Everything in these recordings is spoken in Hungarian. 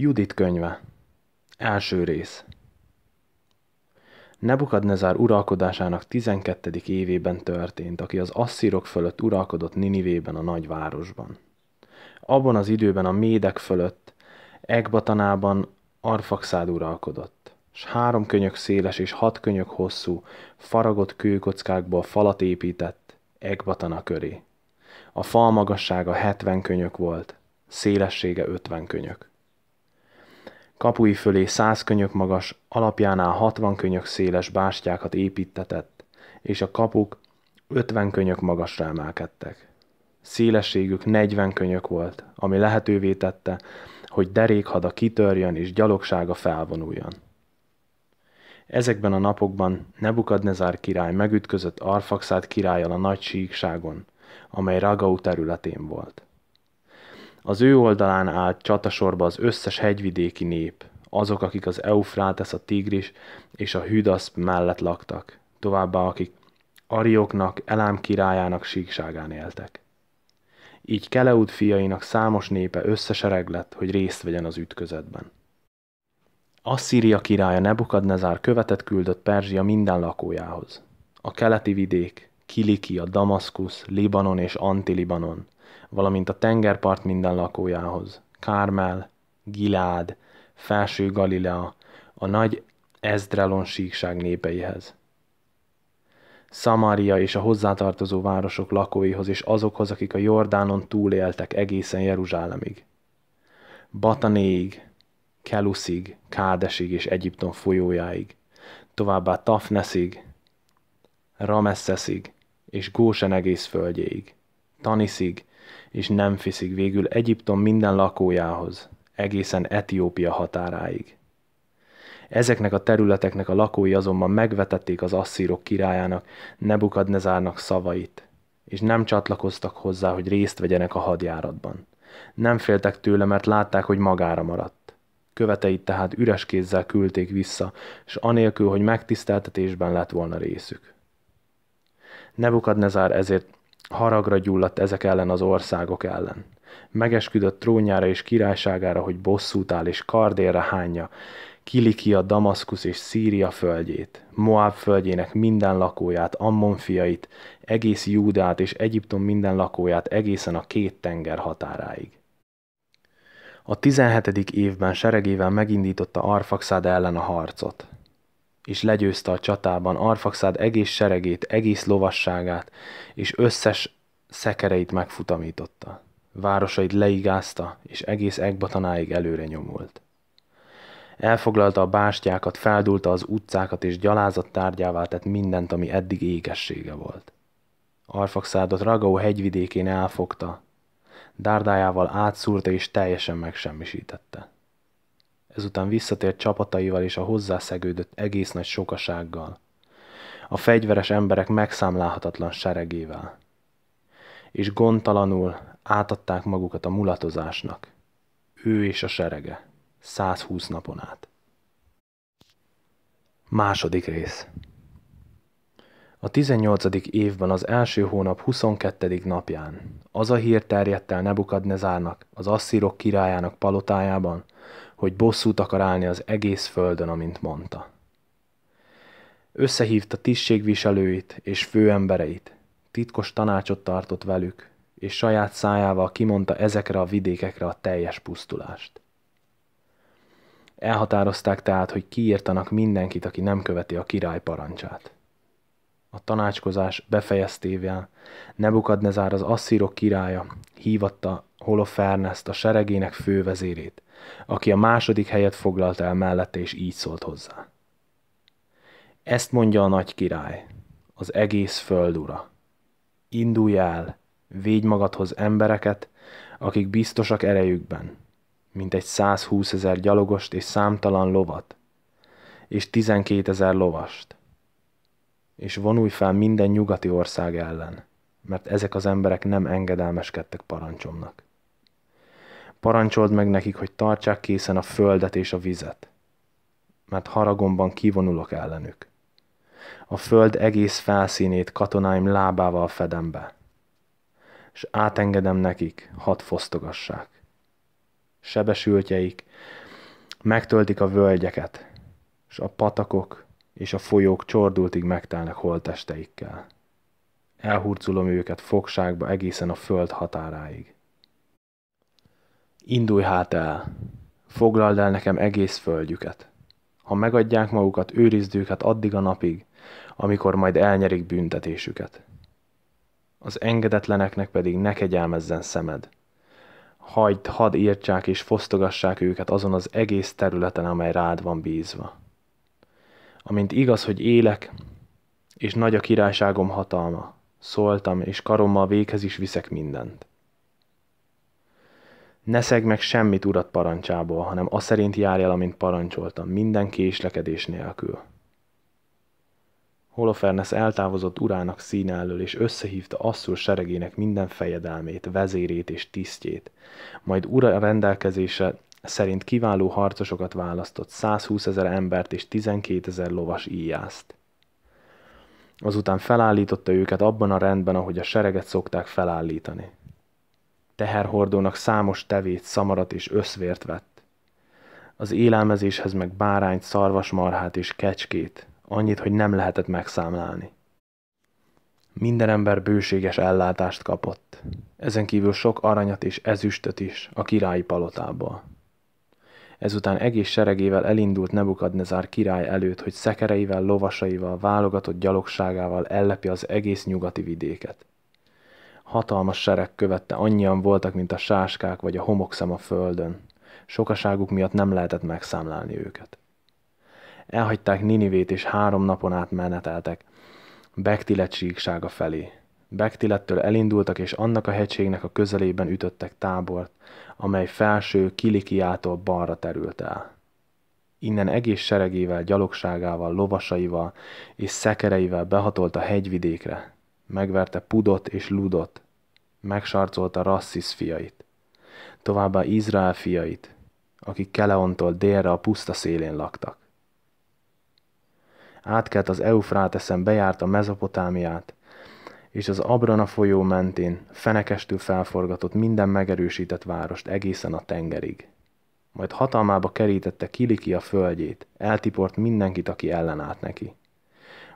Judit könyve Első rész Nebukadnezár uralkodásának 12. évében történt, aki az asszírok fölött uralkodott Ninivében a nagyvárosban. Abban az időben a médek fölött, Egbatanában Arfaxád uralkodott, s három könyök széles és hat könyök hosszú, faragott kőkockákból falat épített Egbatana köré. A fal magassága 70 könyök volt, szélessége 50 könyök. Kapui fölé száz könyök magas, alapjánál hatvan könyök széles bástyákat építetett, és a kapuk ötven könyök magasra emelkedtek. Szélességük negyven könyök volt, ami lehetővé tette, hogy derékhada kitörjön és gyalogsága felvonuljon. Ezekben a napokban Nebukadnezár király megütközött Arfaxát királyal a nagy síkságon, amely Ragau területén volt. Az ő oldalán állt csatasorba az összes hegyvidéki nép, azok, akik az Eufrátesz, a Tigris és a Hüdaszp mellett laktak, továbbá akik Arioknak, Elám királyának síkságán éltek. Így Keleud fiainak számos népe összesereg lett, hogy részt vegyen az ütközetben. Asszíria királya Nebukadnezár követet küldött Perzsia minden lakójához. A keleti vidék, Kilikia, Damaszkusz, Libanon és Antilibanon, valamint a tengerpart minden lakójához. Kármel, Gilád, Felső Galilea, a nagy Ezdrelon síkság népeihez. Szamária és a hozzátartozó városok lakóihoz és azokhoz, akik a Jordánon túléltek egészen Jeruzsálemig. Batanéig, Kelusig, Kádesig és Egyiptom folyójáig, továbbá Tafnesig, Ramesszesig és Gósen egész földjéig, Taniszig és nem fiszik végül Egyiptom minden lakójához, egészen Etiópia határáig. Ezeknek a területeknek a lakói azonban megvetették az asszírok királyának, Nebukadnezárnak szavait, és nem csatlakoztak hozzá, hogy részt vegyenek a hadjáratban. Nem féltek tőle, mert látták, hogy magára maradt. Követeit tehát üres kézzel küldték vissza, és anélkül, hogy megtiszteltetésben lett volna részük. Nebukadnezár ezért Haragra gyulladt ezek ellen az országok ellen. Megesküdött trónjára és királyságára, hogy bosszút áll és kardélre hányja, Kilikia, Damaszkusz és Szíria földjét, Moab földjének minden lakóját, Ammon fiait, egész Júdát és Egyiptom minden lakóját egészen a két tenger határáig. A 17. évben seregével megindította Arfaxád ellen a harcot és legyőzte a csatában Arfaxád egész seregét, egész lovasságát, és összes szekereit megfutamította. Városait leigázta, és egész Egbatanáig előre nyomult. Elfoglalta a bástyákat, feldulta az utcákat, és gyalázott tárgyává tett mindent, ami eddig égessége volt. Arfaxádot Ragó hegyvidékén elfogta, dárdájával átszúrta és teljesen megsemmisítette ezután visszatért csapataival és a hozzászegődött egész nagy sokasággal, a fegyveres emberek megszámlálhatatlan seregével. És gondtalanul átadták magukat a mulatozásnak. Ő és a serege. 120 napon át. Második rész. A 18. évben az első hónap 22. napján az a hír terjedt el Nebukadnezárnak, az asszírok királyának palotájában, hogy bosszút akar állni az egész földön, amint mondta. Összehívta tisztségviselőit és főembereit, titkos tanácsot tartott velük, és saját szájával kimondta ezekre a vidékekre a teljes pusztulást. Elhatározták tehát, hogy kiírtanak mindenkit, aki nem követi a király parancsát. A tanácskozás befejeztével Nebukadnezár az asszírok királya hívatta Holoferneszt, a seregének fővezérét, aki a második helyet foglalta el mellette, és így szólt hozzá. Ezt mondja a nagy király, az egész föld ura. Indulj el, védj magadhoz embereket, akik biztosak erejükben, mint egy 120 ezer gyalogost és számtalan lovat, és 12 ezer lovast. És vonulj fel minden nyugati ország ellen, mert ezek az emberek nem engedelmeskedtek parancsomnak. Parancsold meg nekik, hogy tartsák készen a földet és a vizet, mert haragomban kivonulok ellenük. A föld egész felszínét katonáim lábával fedem be, és átengedem nekik, hadd fosztogassák. Sebesültjeik megtöltik a völgyeket, és a patakok és a folyók csordultig megtelnek holtesteikkel. Elhurcolom őket fogságba egészen a föld határáig. Indulj hát el! Foglald el nekem egész földjüket. Ha megadják magukat, őrizd őket addig a napig, amikor majd elnyerik büntetésüket. Az engedetleneknek pedig ne kegyelmezzen szemed. Hagyd, hadd írtsák és fosztogassák őket azon az egész területen, amely rád van bízva. Amint igaz, hogy élek, és nagy a királyságom hatalma, szóltam, és karommal véghez is viszek mindent. Ne szegj meg semmit urat parancsából, hanem a szerint járj el, amint parancsoltam, minden késlekedés nélkül. Holofernes eltávozott urának színe elől, és összehívta asszul seregének minden fejedelmét, vezérét és tisztjét. Majd ura rendelkezése szerint kiváló harcosokat választott, 120 ezer embert és 12 ezer lovas íjászt. Azután felállította őket abban a rendben, ahogy a sereget szokták felállítani teherhordónak számos tevét, szamarat és összvért vett. Az élelmezéshez meg bárányt, szarvasmarhát és kecskét, annyit, hogy nem lehetett megszámlálni. Minden ember bőséges ellátást kapott, ezen kívül sok aranyat és ezüstöt is a királyi palotából. Ezután egész seregével elindult Nebukadnezár király előtt, hogy szekereivel, lovasaival, válogatott gyalogságával ellepi az egész nyugati vidéket. Hatalmas sereg követte, annyian voltak, mint a sáskák vagy a homokszem a földön. Sokaságuk miatt nem lehetett megszámlálni őket. Elhagyták Ninivét, és három napon át meneteltek, Bektilet síksága felé. Bektilettől elindultak, és annak a hegységnek a közelében ütöttek tábort, amely felső Kilikiától balra terült el. Innen egész seregével, gyalogságával, lovasaival és szekereivel behatolt a hegyvidékre, megverte Pudot és Ludot, megsarcolta Rasszis fiait, továbbá Izrael fiait, akik Keleontól délre a puszta szélén laktak. Átkelt az Eufráteszen, a Mezopotámiát, és az Abrana folyó mentén fenekestül felforgatott minden megerősített várost egészen a tengerig. Majd hatalmába kerítette Kilikia földjét, eltiport mindenkit, aki ellenállt neki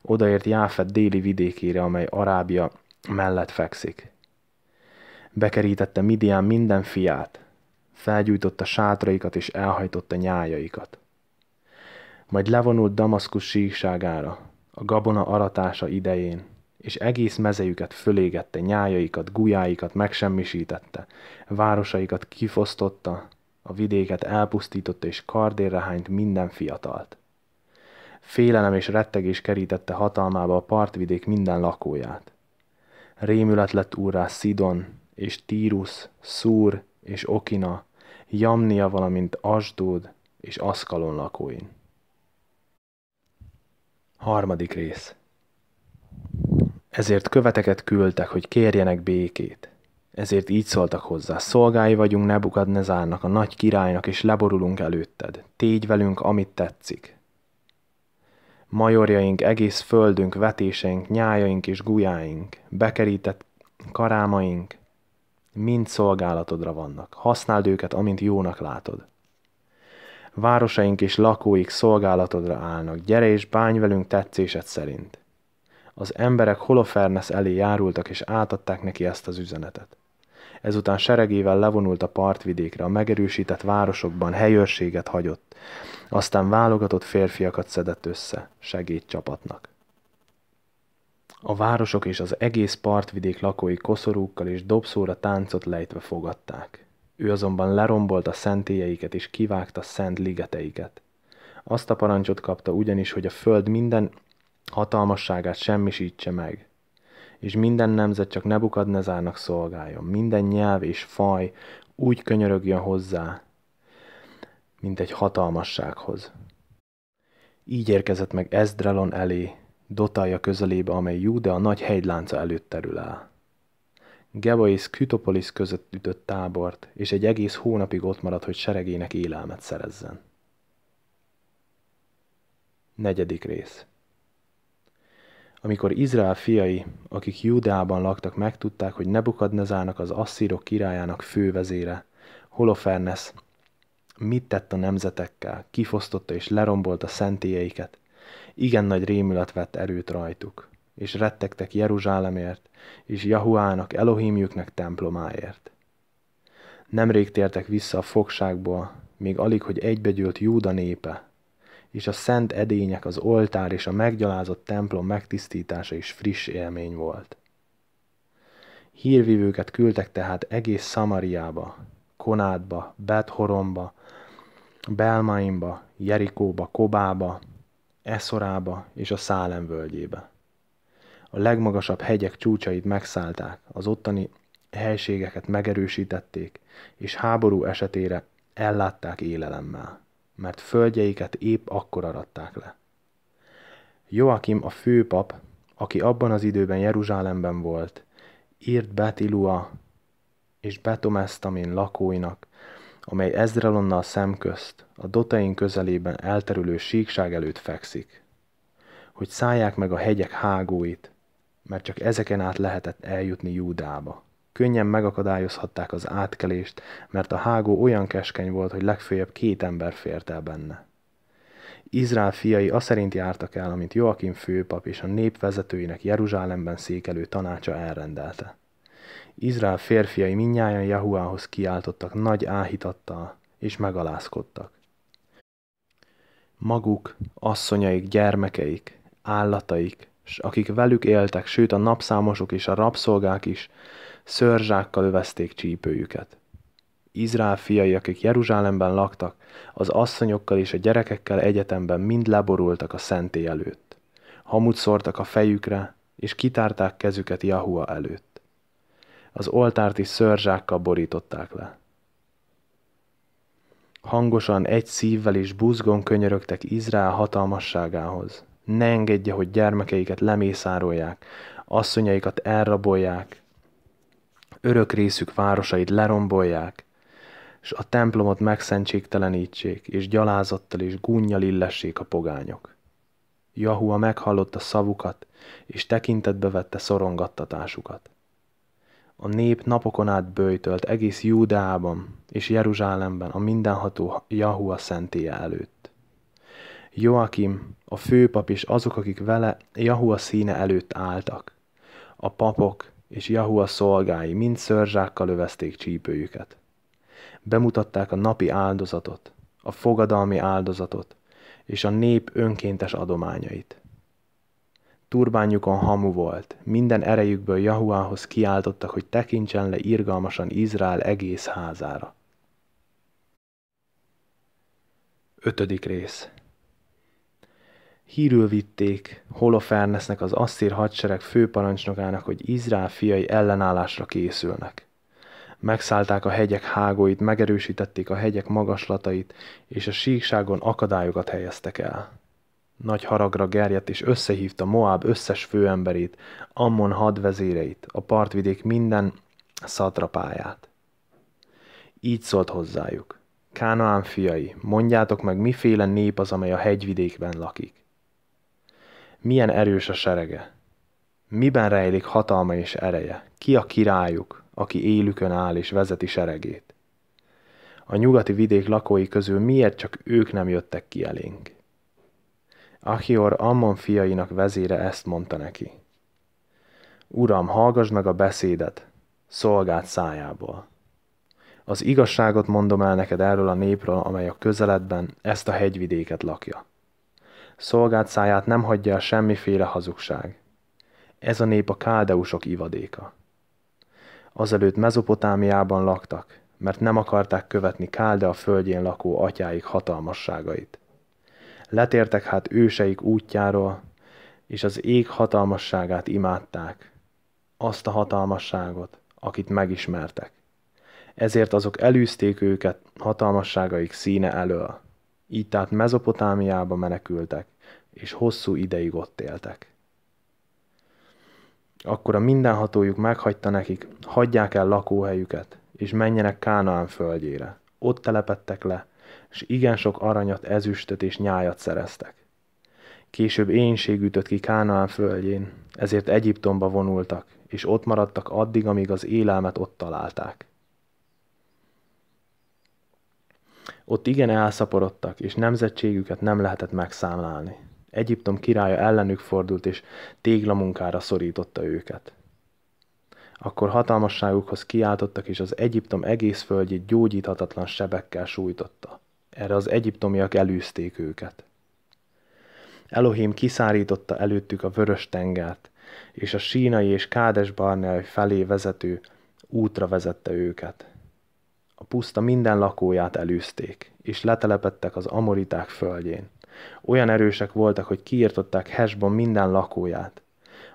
odaért Jáfet déli vidékére, amely Arábia mellett fekszik. Bekerítette Midian minden fiát, felgyújtotta sátraikat és elhajtotta nyájaikat. Majd levonult Damaszkus síkságára, a gabona aratása idején, és egész mezejüket fölégette, nyájaikat, gulyáikat megsemmisítette, városaikat kifosztotta, a vidéket elpusztította és kardérre hányt minden fiatalt. Félelem és rettegés kerítette hatalmába a partvidék minden lakóját. Rémület lett úrrá Szidon, és Tírus, Szúr és Okina, Jamnia, valamint Asdód és Aszkalon lakóin. Harmadik rész Ezért követeket küldtek, hogy kérjenek békét. Ezért így szóltak hozzá, szolgái vagyunk zárnak a nagy királynak, és leborulunk előtted. Tégy velünk, amit tetszik. Majorjaink, egész földünk, vetéseink, nyájaink és gujáink bekerített karámaink, mind szolgálatodra vannak. Használd őket, amint jónak látod. Városaink és lakóik szolgálatodra állnak. Gyere és bány velünk tetszésed szerint. Az emberek holofernes elé járultak és átadták neki ezt az üzenetet. Ezután seregével levonult a partvidékre, a megerősített városokban helyőrséget hagyott, aztán válogatott férfiakat szedett össze, segédcsapatnak. A városok és az egész partvidék lakói koszorúkkal és dobszóra táncot lejtve fogadták. Ő azonban lerombolt a szentélyeiket és kivágta szent ligeteiket. Azt a parancsot kapta ugyanis, hogy a föld minden hatalmasságát semmisítse meg, és minden nemzet csak Nebukadnezárnak szolgáljon, minden nyelv és faj úgy könyörögjön hozzá, mint egy hatalmassághoz. Így érkezett meg Ezdrelon elé, Dotája közelébe, amely a nagy hegylánca előtt terül el. Geba és Kütopolis között ütött tábort, és egy egész hónapig ott maradt, hogy seregének élelmet szerezzen. Negyedik rész Amikor Izrael fiai, akik Júdeában laktak, megtudták, hogy Nebukadnezárnak az asszírok királyának fővezére, Holofernes, mit tett a nemzetekkel, kifosztotta és lerombolta szentélyeiket. Igen nagy rémület vett erőt rajtuk, és rettegtek Jeruzsálemért, és Jahuának, Elohimjüknek templomáért. Nemrég tértek vissza a fogságból, még alig, hogy egybegyült Júda népe, és a szent edények, az oltár és a meggyalázott templom megtisztítása is friss élmény volt. Hírvívőket küldtek tehát egész Szamariába, Konádba, Bethoromba, Belmaimba, Jerikóba, Kobába, Eszorába és a Szálem völgyébe. A legmagasabb hegyek csúcsait megszállták, az ottani helységeket megerősítették, és háború esetére ellátták élelemmel, mert földjeiket épp akkor aratták le. Joakim a főpap, aki abban az időben Jeruzsálemben volt, írt Betilua és Betomestamin lakóinak, amely ezrelonnal szemközt, a dotein közelében elterülő síkság előtt fekszik, hogy szállják meg a hegyek hágóit, mert csak ezeken át lehetett eljutni Júdába. Könnyen megakadályozhatták az átkelést, mert a hágó olyan keskeny volt, hogy legfőjebb két ember fért el benne. Izrael fiai aszerint jártak el, amint Joakim főpap és a nép vezetőinek Jeruzsálemben székelő tanácsa elrendelte. Izrael férfiai minnyáján Jahuához kiáltottak nagy áhítattal, és megalázkodtak. Maguk, asszonyaik, gyermekeik, állataik, s akik velük éltek, sőt a napszámosok és a rabszolgák is, szörzsákkal övezték csípőjüket. Izrael fiai, akik Jeruzsálemben laktak, az asszonyokkal és a gyerekekkel egyetemben mind leborultak a szentély előtt. Hamut szórtak a fejükre, és kitárták kezüket Jahua előtt az oltárt is szörzsákkal borították le. Hangosan, egy szívvel is buzgon könyörögtek Izrael hatalmasságához. Ne engedje, hogy gyermekeiket lemészárolják, asszonyaikat elrabolják, örök részük városait lerombolják, és a templomot megszentségtelenítsék, és gyalázattal és gunnyal illessék a pogányok. Jahua meghallotta szavukat, és tekintetbe vette szorongattatásukat. A nép napokon át bőjtölt egész Júdában és Jeruzsálemben a mindenható Jahua szentélye előtt. Joakim, a főpap és azok, akik vele Jahua színe előtt álltak. A papok és Jahua szolgái mind szörzsákkal övezték csípőjüket. Bemutatták a napi áldozatot, a fogadalmi áldozatot és a nép önkéntes adományait. Turbányukon hamu volt, minden erejükből Jahuához kiáltottak, hogy tekintsen le irgalmasan Izrael egész házára. Ötödik rész Hírül vitték Holofernesnek az asszír hadsereg főparancsnokának, hogy Izrael fiai ellenállásra készülnek. Megszállták a hegyek hágóit, megerősítették a hegyek magaslatait, és a síkságon akadályokat helyeztek el. Nagy haragra gerjedt, és összehívta Moab összes főemberét, Ammon hadvezéreit, a partvidék minden szatrapáját. Így szólt hozzájuk. Kánaán fiai, mondjátok meg, miféle nép az, amely a hegyvidékben lakik. Milyen erős a serege? Miben rejlik hatalma és ereje? Ki a királyuk, aki élükön áll és vezeti seregét? A nyugati vidék lakói közül miért csak ők nem jöttek ki elénk? Achior Ammon fiainak vezére ezt mondta neki. Uram, hallgass meg a beszédet, szolgált szájából. Az igazságot mondom el neked erről a népről, amely a közeledben ezt a hegyvidéket lakja. Szolgált száját nem hagyja el semmiféle hazugság. Ez a nép a káldeusok ivadéka. Azelőtt Mezopotámiában laktak, mert nem akarták követni Kálde a földjén lakó atyáik hatalmasságait. Letértek hát őseik útjáról, és az ég hatalmasságát imádták, azt a hatalmasságot, akit megismertek. Ezért azok elűzték őket hatalmasságaik színe elől. Így tehát Mezopotámiába menekültek, és hosszú ideig ott éltek. Akkor a mindenhatójuk meghagyta nekik, hagyják el lakóhelyüket, és menjenek Kánaán földjére. Ott telepettek le, és igen sok aranyat, ezüstöt és nyájat szereztek. Később éjség ütött ki Kánaán földjén, ezért Egyiptomba vonultak, és ott maradtak addig, amíg az élelmet ott találták. Ott igen elszaporodtak, és nemzetségüket nem lehetett megszámlálni. Egyiptom királya ellenük fordult, és téglamunkára szorította őket. Akkor hatalmasságukhoz kiáltottak, és az Egyiptom egész földjét gyógyíthatatlan sebekkel sújtotta. Erre az egyiptomiak elűzték őket. Elohim kiszárította előttük a vörös tengert, és a sínai és Kádes Barnea felé vezető útra vezette őket. A puszta minden lakóját elűzték, és letelepettek az amoriták földjén. Olyan erősek voltak, hogy kiirtották Hesbon minden lakóját,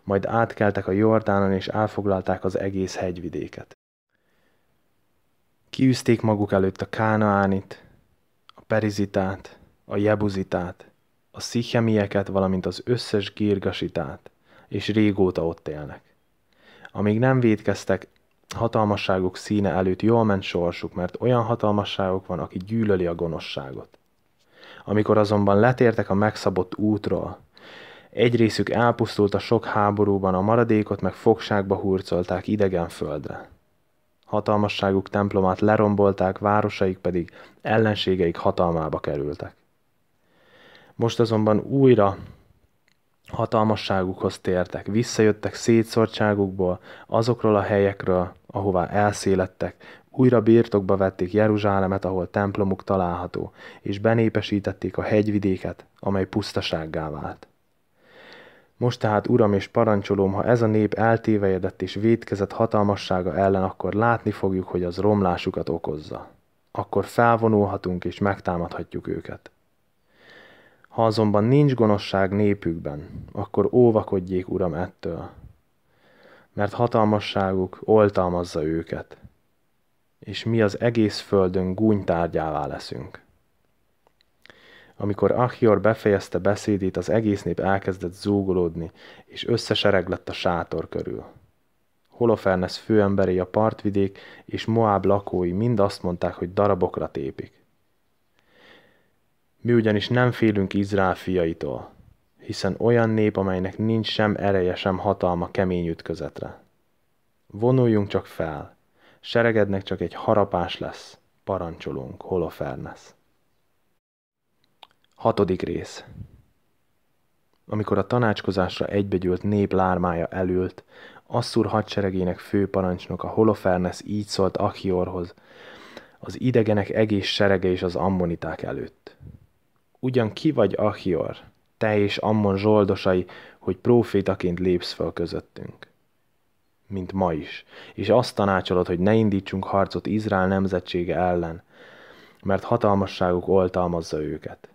majd átkeltek a Jordánon és elfoglalták az egész hegyvidéket. Kiűzték maguk előtt a Kánaánit, Perizitát, a Jebuzitát, a Szichemieket, valamint az összes Girgasitát, és régóta ott élnek. Amíg nem védkeztek, hatalmasságuk színe előtt jól ment sorsuk, mert olyan hatalmasságok van, aki gyűlöli a gonoszságot. Amikor azonban letértek a megszabott útról, egy részük elpusztult a sok háborúban, a maradékot meg fogságba hurcolták idegen földre hatalmasságuk templomát lerombolták, városaik pedig ellenségeik hatalmába kerültek. Most azonban újra hatalmasságukhoz tértek, visszajöttek szétszortságukból, azokról a helyekről, ahová elszélettek, újra birtokba vették Jeruzsálemet, ahol templomuk található, és benépesítették a hegyvidéket, amely pusztasággá vált. Most tehát, uram és parancsolom, ha ez a nép eltévejedett és védkezett hatalmassága ellen, akkor látni fogjuk, hogy az romlásukat okozza. Akkor felvonulhatunk és megtámadhatjuk őket. Ha azonban nincs gonoszság népükben, akkor óvakodjék, uram, ettől, mert hatalmasságuk oltalmazza őket, és mi az egész földön gúnytárgyává leszünk. Amikor Achior befejezte beszédét, az egész nép elkezdett zúgolódni, és összesereg lett a sátor körül. Holofernes főemberei a partvidék és Moab lakói mind azt mondták, hogy darabokra tépik. Mi ugyanis nem félünk Izrael fiaitól, hiszen olyan nép, amelynek nincs sem ereje, sem hatalma kemény ütközetre. Vonuljunk csak fel, seregednek csak egy harapás lesz, parancsolunk, Holofernes. Hatodik rész. Amikor a tanácskozásra egybegyűlt nép lármája elült, Asszur hadseregének a Holofernes így szólt Achiorhoz, az idegenek egész serege és az ammoniták előtt. Ugyan ki vagy Achior, te és Ammon zsoldosai, hogy profétaként lépsz fel közöttünk? Mint ma is, és azt tanácsolod, hogy ne indítsunk harcot Izrael nemzetsége ellen, mert hatalmasságuk oltalmazza őket –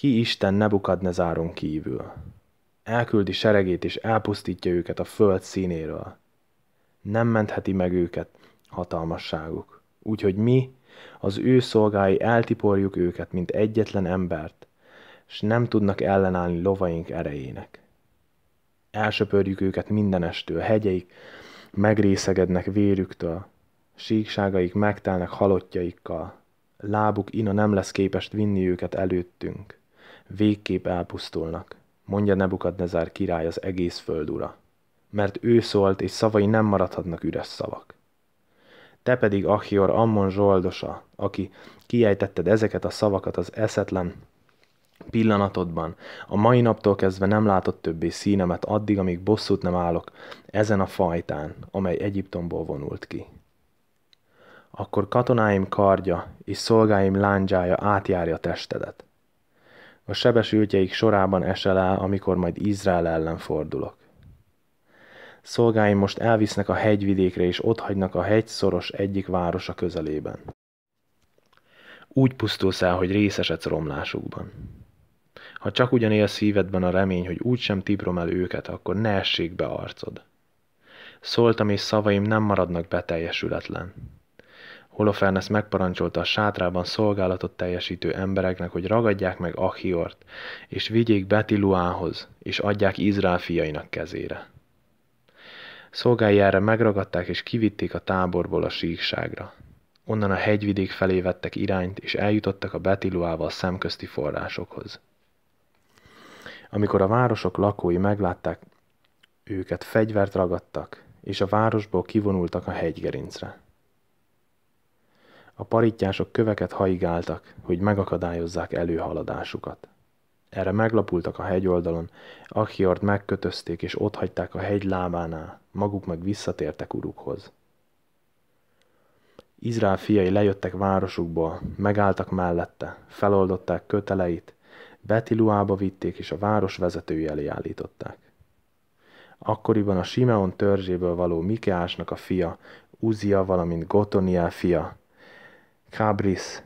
ki Isten Nebukadnezáron kívül? Elküldi seregét és elpusztítja őket a föld színéről. Nem mentheti meg őket hatalmasságuk. Úgyhogy mi, az ő szolgái eltiporjuk őket, mint egyetlen embert, s nem tudnak ellenállni lovaink erejének. Elsöpörjük őket mindenestől, hegyeik megrészegednek vérüktől, síkságaik megtelnek halottjaikkal, lábuk ina nem lesz képest vinni őket előttünk végképp elpusztulnak, mondja Nebukadnezár király az egész föld ura, mert ő szólt, és szavai nem maradhatnak üres szavak. Te pedig, Achior, Ammon zsoldosa, aki kiejtetted ezeket a szavakat az eszetlen pillanatodban, a mai naptól kezdve nem látott többé színemet addig, amíg bosszút nem állok ezen a fajtán, amely Egyiptomból vonult ki. Akkor katonáim kardja és szolgáim lándzsája átjárja testedet, a sebesültjeik sorában esel el, amikor majd Izrael ellen fordulok. Szolgáim most elvisznek a hegyvidékre, és ott hagynak a hegyszoros egyik városa közelében. Úgy pusztulsz el, hogy részesedsz romlásukban. Ha csak ugyan él szívedben a remény, hogy úgysem tiprom el őket, akkor ne essék be arcod. Szóltam, és szavaim nem maradnak beteljesületlen Holofernes megparancsolta a sátrában szolgálatot teljesítő embereknek, hogy ragadják meg Achiort, és vigyék Betiluához, és adják Izrael fiainak kezére. Szolgái erre megragadták és kivitték a táborból a síkságra. Onnan a hegyvidék felé vettek irányt, és eljutottak a Betiluával szemközti forrásokhoz. Amikor a városok lakói meglátták, őket fegyvert ragadtak, és a városból kivonultak a hegygerincre. A parittyások köveket haigáltak, hogy megakadályozzák előhaladásukat. Erre meglapultak a hegyoldalon, Akhiort megkötözték és hagyták a hegy lábánál, maguk meg visszatértek urukhoz. Izrael fiai lejöttek városukból, megálltak mellette, feloldották köteleit, Betiluába vitték és a város vezetői elé állították. Akkoriban a Simeon törzséből való Mikeásnak a fia, Uzia, valamint Gotoniel fia, Kábris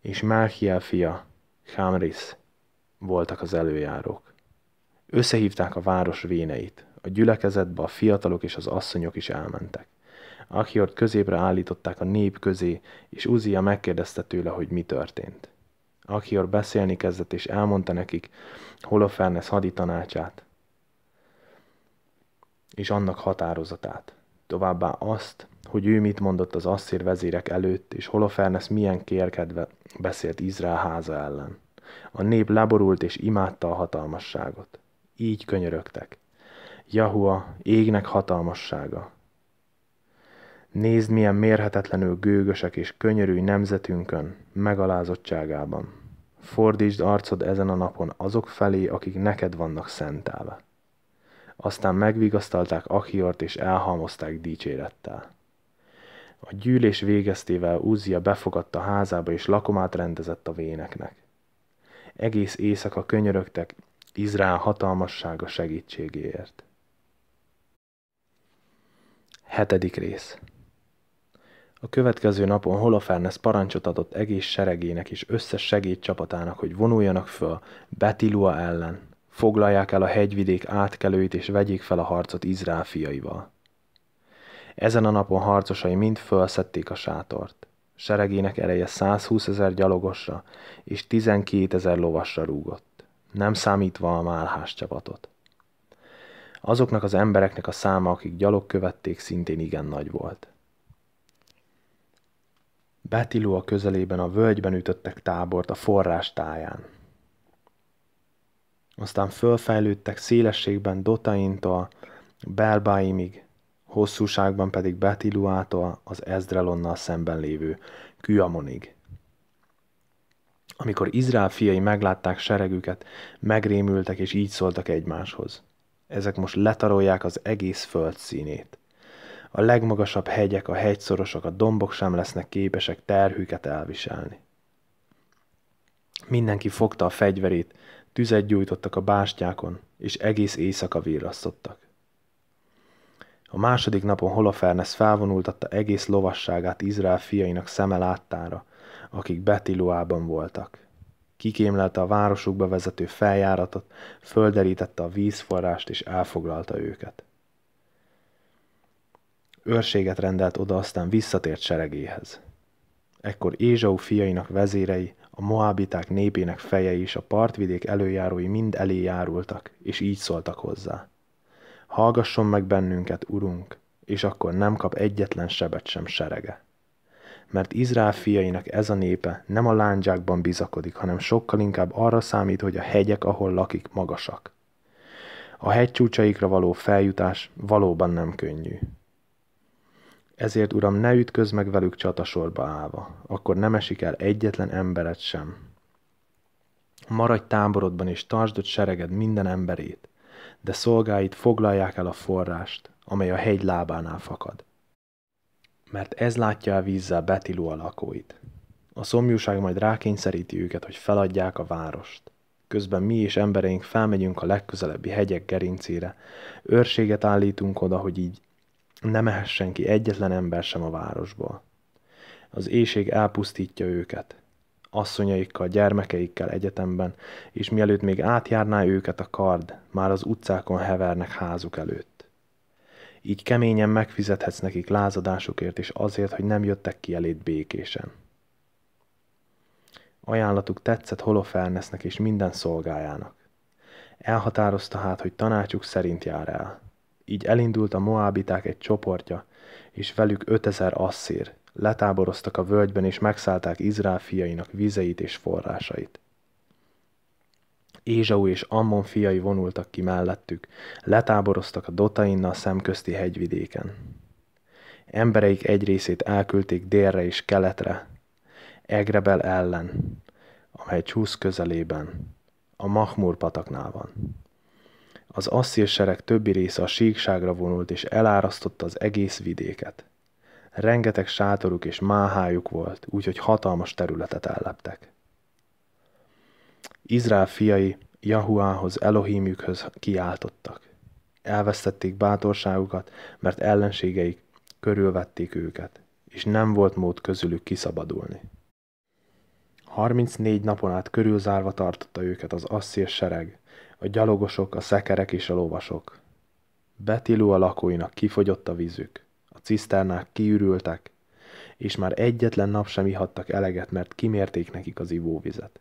és Melchiel fia, Kámris voltak az előjárók. Összehívták a város véneit. A gyülekezetbe a fiatalok és az asszonyok is elmentek. Akiort középre állították a nép közé, és Uzia megkérdezte tőle, hogy mi történt. Akior beszélni kezdett, és elmondta nekik Holofernes haditanácsát, és annak határozatát. Továbbá azt, hogy ő mit mondott az asszír vezérek előtt, és Holofernes milyen kérkedve beszélt Izrael háza ellen. A nép leborult és imádta a hatalmasságot. Így könyörögtek. Jahua, égnek hatalmassága. Nézd, milyen mérhetetlenül gőgösek és könyörű nemzetünkön, megalázottságában. Fordítsd arcod ezen a napon azok felé, akik neked vannak szentelve. Aztán megvigasztalták Achiort és elhalmozták dicsérettel. A gyűlés végeztével Úzia befogadta házába, és lakomát rendezett a véneknek. Egész éjszaka könyörögtek Izrael hatalmassága segítségéért. Hetedik rész A következő napon Holofernes parancsot adott egész seregének és összes segédcsapatának, hogy vonuljanak föl Betilua ellen, foglalják el a hegyvidék átkelőit és vegyék fel a harcot Izrael fiaival. Ezen a napon harcosai mind felszették a sátort. Seregének ereje 120 ezer gyalogosra és 12 ezer lovasra rúgott, nem számítva a málhás csapatot. Azoknak az embereknek a száma, akik gyalog követték, szintén igen nagy volt. Betiló a közelében a völgyben ütöttek tábort a forrás táján. Aztán fölfejlődtek szélességben Dotaintól Belbáimig, hosszúságban pedig Betiluától az Ezdrelonnal szemben lévő Kyamonig. Amikor Izrael fiai meglátták seregüket, megrémültek és így szóltak egymáshoz. Ezek most letarolják az egész föld színét. A legmagasabb hegyek, a hegyszorosok, a dombok sem lesznek képesek terhüket elviselni. Mindenki fogta a fegyverét, tüzet gyújtottak a bástyákon, és egész éjszaka virrasztottak. A második napon Holofernes felvonultatta egész lovasságát Izrael fiainak szeme láttára, akik Betiluában voltak. Kikémlelte a városukba vezető feljáratot, földerítette a vízforrást és elfoglalta őket. Őrséget rendelt oda, aztán visszatért seregéhez. Ekkor Ézsau fiainak vezérei, a moábiták népének fejei és a partvidék előjárói mind elé járultak, és így szóltak hozzá. Hallgasson meg bennünket, Urunk, és akkor nem kap egyetlen sebet sem serege. Mert Izrael fiainak ez a népe nem a lándzsákban bizakodik, hanem sokkal inkább arra számít, hogy a hegyek, ahol lakik, magasak. A hegycsúcsaikra való feljutás valóban nem könnyű. Ezért, Uram, ne ütköz meg velük csatasorba állva, akkor nem esik el egyetlen emberet sem. Maradj táborodban és tartsd ott sereged minden emberét, de szolgáit foglalják el a forrást, amely a hegy lábánál fakad. Mert ez látja a vízzel Betilú a lakóit. A szomjúság majd rákényszeríti őket, hogy feladják a várost. Közben mi és embereink felmegyünk a legközelebbi hegyek gerincére, őrséget állítunk oda, hogy így ne mehessen ki egyetlen ember sem a városból. Az éjség elpusztítja őket, asszonyaikkal, gyermekeikkel egyetemben, és mielőtt még átjárná őket a kard, már az utcákon hevernek házuk előtt. Így keményen megfizethetsz nekik lázadásukért és azért, hogy nem jöttek ki elét békésen. Ajánlatuk tetszett Holofernesnek és minden szolgájának. Elhatározta hát, hogy tanácsuk szerint jár el. Így elindult a moábiták egy csoportja, és velük ötezer asszír, letáboroztak a völgyben és megszállták Izrael fiainak vizeit és forrásait. Ézsau és Ammon fiai vonultak ki mellettük, letáboroztak a Dotainnal szemközti hegyvidéken. Embereik egy részét elküldték délre és keletre, Egrebel ellen, amely csúsz közelében, a Mahmur pataknál van. Az asszír sereg többi része a síkságra vonult és elárasztotta az egész vidéket. Rengeteg sátoruk és máhájuk volt, úgyhogy hatalmas területet elleptek. Izrael fiai Jahuához, Elohimükhöz kiáltottak. Elvesztették bátorságukat, mert ellenségeik körülvették őket, és nem volt mód közülük kiszabadulni. 34 napon át körülzárva tartotta őket az asszír sereg, a gyalogosok, a szekerek és a lovasok. Betilú a lakóinak kifogyott a vízük ciszternák kiürültek, és már egyetlen nap sem ihattak eleget, mert kimérték nekik az ivóvizet.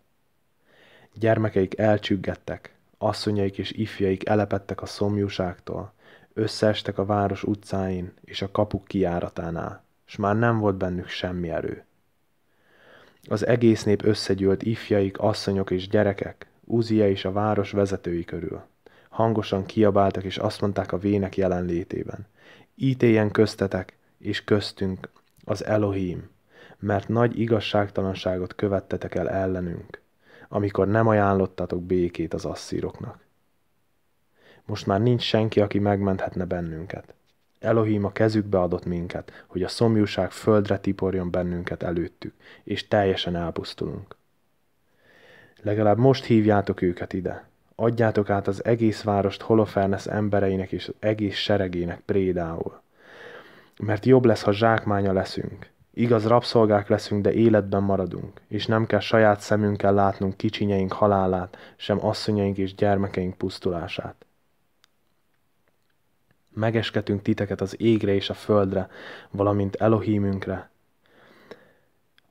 Gyermekeik elcsüggettek, asszonyaik és ifjaik elepettek a szomjúságtól, összeestek a város utcáin és a kapuk kiáratánál, s már nem volt bennük semmi erő. Az egész nép összegyűlt ifjaik, asszonyok és gyerekek, Uzia és a város vezetői körül. Hangosan kiabáltak és azt mondták a vének jelenlétében. Ítéljen köztetek és köztünk az Elohim, mert nagy igazságtalanságot követtetek el ellenünk, amikor nem ajánlottatok békét az asszíroknak. Most már nincs senki, aki megmenthetne bennünket. Elohim a kezükbe adott minket, hogy a szomjúság földre tiporjon bennünket előttük, és teljesen elpusztulunk. Legalább most hívjátok őket ide, adjátok át az egész várost Holofernes embereinek és az egész seregének prédául. Mert jobb lesz, ha zsákmánya leszünk. Igaz, rabszolgák leszünk, de életben maradunk, és nem kell saját szemünkkel látnunk kicsinyeink halálát, sem asszonyaink és gyermekeink pusztulását. Megesketünk titeket az égre és a földre, valamint Elohimünkre,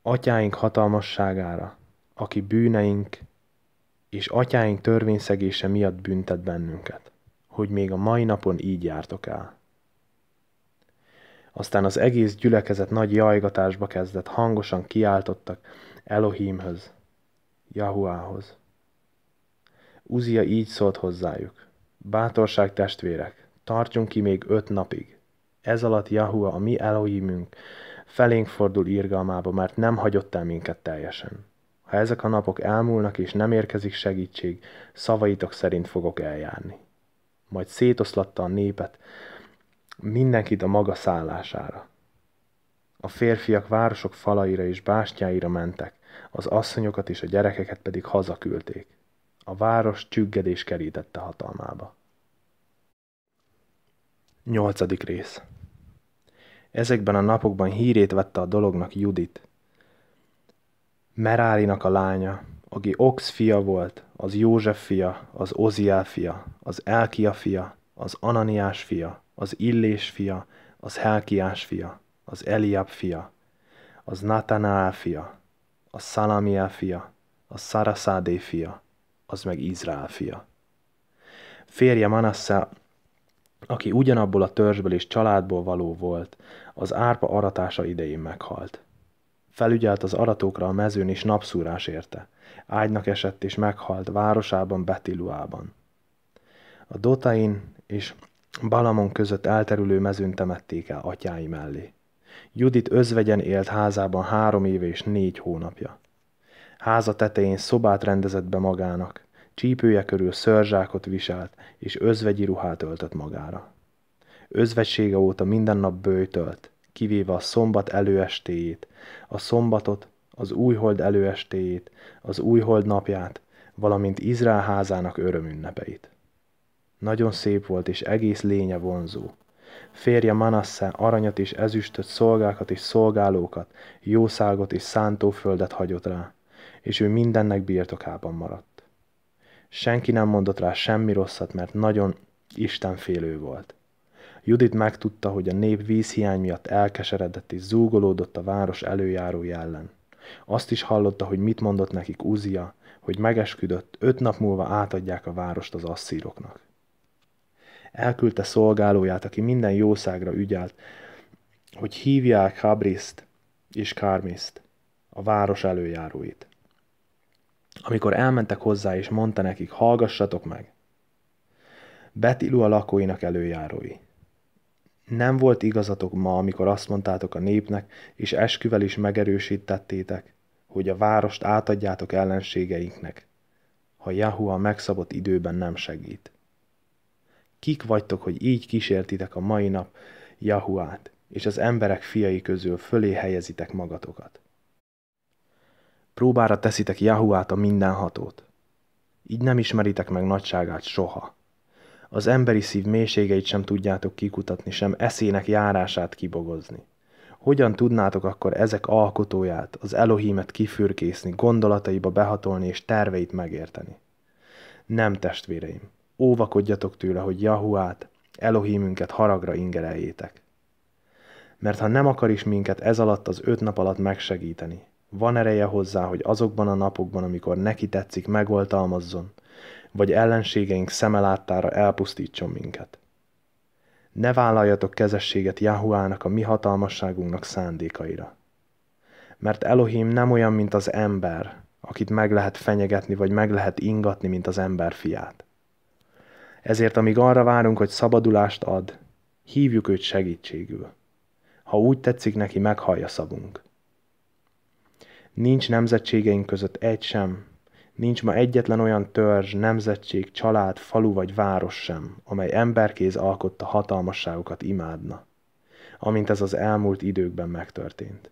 atyáink hatalmasságára, aki bűneink és atyáink törvényszegése miatt büntet bennünket, hogy még a mai napon így jártok el. Aztán az egész gyülekezet nagy jajgatásba kezdett, hangosan kiáltottak Elohimhöz, Jahuához. Uzia így szólt hozzájuk, bátorság testvérek, tartjunk ki még öt napig. Ez alatt Jahua, a mi Elohimünk, felénk fordul írgalmába, mert nem hagyott el minket teljesen. Ha ezek a napok elmúlnak és nem érkezik segítség, szavaitok szerint fogok eljárni. Majd szétoszlatta a népet, mindenkit a maga szállására. A férfiak városok falaira és bástyáira mentek, az asszonyokat és a gyerekeket pedig hazaküldték. A város csüggedés kerítette hatalmába. Nyolcadik rész Ezekben a napokban hírét vette a dolognak Judit, Merálinak a lánya, aki Ox fia volt, az József fia, az Oziel fia, az Elkia fia, az Ananiás fia, az Illés fia, az Helkiás fia, az Eliab fia, az Natanael fia, az Szalamiel fia, az Szaraszádé fia, az meg Izrael fia. Férje Manassza, aki ugyanabból a törzsből és családból való volt, az árpa aratása idején meghalt. Felügyelt az aratókra a mezőn, és napszúrás érte. Ágynak esett, és meghalt városában, Betiluában. A Dotain és Balamon között elterülő mezőn temették el atyái mellé. Judit özvegyen élt házában három éve és négy hónapja. Háza tetején szobát rendezett be magának, csípője körül szörzsákot viselt, és özvegyi ruhát öltött magára. Özvegysége óta minden nap bőjtölt, kivéve a szombat előestéjét, a szombatot, az újhold előestéjét, az újhold napját, valamint Izrael házának örömünnepeit. Nagyon szép volt, és egész lénye vonzó. Férje Manasse aranyat és ezüstöt, szolgákat és szolgálókat, jószágot és szántóföldet hagyott rá, és ő mindennek birtokában maradt. Senki nem mondott rá semmi rosszat, mert nagyon Istenfélő volt. Judit megtudta, hogy a nép vízhiány miatt elkeseredett és zúgolódott a város előjárója ellen. Azt is hallotta, hogy mit mondott nekik Uzia, hogy megesküdött, öt nap múlva átadják a várost az asszíroknak. Elküldte szolgálóját, aki minden jószágra ügyelt, hogy hívják Habriszt és Kármiszt, a város előjáróit. Amikor elmentek hozzá és mondta nekik, hallgassatok meg, a lakóinak előjárói nem volt igazatok ma, amikor azt mondtátok a népnek, és esküvel is megerősítettétek, hogy a várost átadjátok ellenségeinknek, ha Yahua a megszabott időben nem segít. Kik vagytok, hogy így kísértitek a mai nap Jahuát, és az emberek fiai közül fölé helyezitek magatokat? Próbára teszitek Jahuát a mindenhatót. Így nem ismeritek meg nagyságát soha az emberi szív mélységeit sem tudjátok kikutatni, sem eszének járását kibogozni. Hogyan tudnátok akkor ezek alkotóját, az Elohimet kifürkészni, gondolataiba behatolni és terveit megérteni? Nem, testvéreim, óvakodjatok tőle, hogy Jahuát, Elohimünket haragra ingereljétek. Mert ha nem akar is minket ez alatt az öt nap alatt megsegíteni, van ereje hozzá, hogy azokban a napokban, amikor neki tetszik, megoltalmazzon, vagy ellenségeink szemelátára elpusztítson minket. Ne vállaljatok kezességet Jahuának a mi hatalmasságunknak szándékaira. Mert Elohim nem olyan, mint az ember, akit meg lehet fenyegetni, vagy meg lehet ingatni, mint az ember fiát. Ezért, amíg arra várunk, hogy szabadulást ad, hívjuk őt segítségül. Ha úgy tetszik neki, meghallja szavunk. Nincs nemzetségeink között egy sem, Nincs ma egyetlen olyan törzs, nemzetség, család, falu vagy város sem, amely emberkéz alkotta hatalmasságokat imádna, amint ez az elmúlt időkben megtörtént.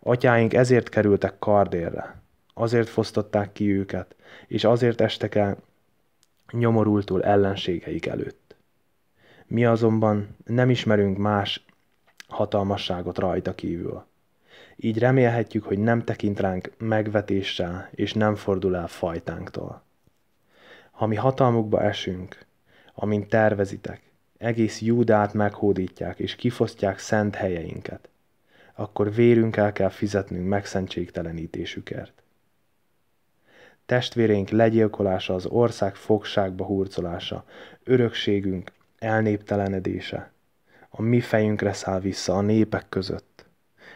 Atyáink ezért kerültek kardérre, azért fosztották ki őket, és azért estek el nyomorultul ellenségeik előtt. Mi azonban nem ismerünk más hatalmasságot rajta kívül – így remélhetjük, hogy nem tekint ránk megvetéssel, és nem fordul el fajtánktól. Ha mi hatalmukba esünk, amint tervezitek, egész Júdát meghódítják, és kifosztják szent helyeinket, akkor vérünkkel kell fizetnünk megszentségtelenítésükért. Testvéreink legyilkolása, az ország fogságba hurcolása, örökségünk elnéptelenedése, a mi fejünkre száll vissza a népek között,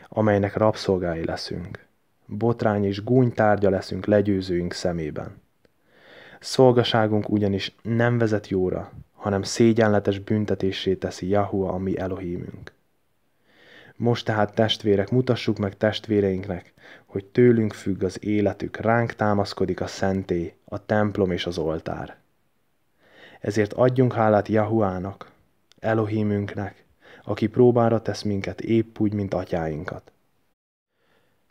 amelynek rabszolgái leszünk. Botrány és tárgya leszünk legyőzőink szemében. Szolgaságunk ugyanis nem vezet jóra, hanem szégyenletes büntetésé teszi Jahua, a mi Elohimünk. Most tehát testvérek, mutassuk meg testvéreinknek, hogy tőlünk függ az életük, ránk támaszkodik a szenté, a templom és az oltár. Ezért adjunk hálát Jahuának, Elohimünknek, aki próbára tesz minket épp úgy, mint atyáinkat.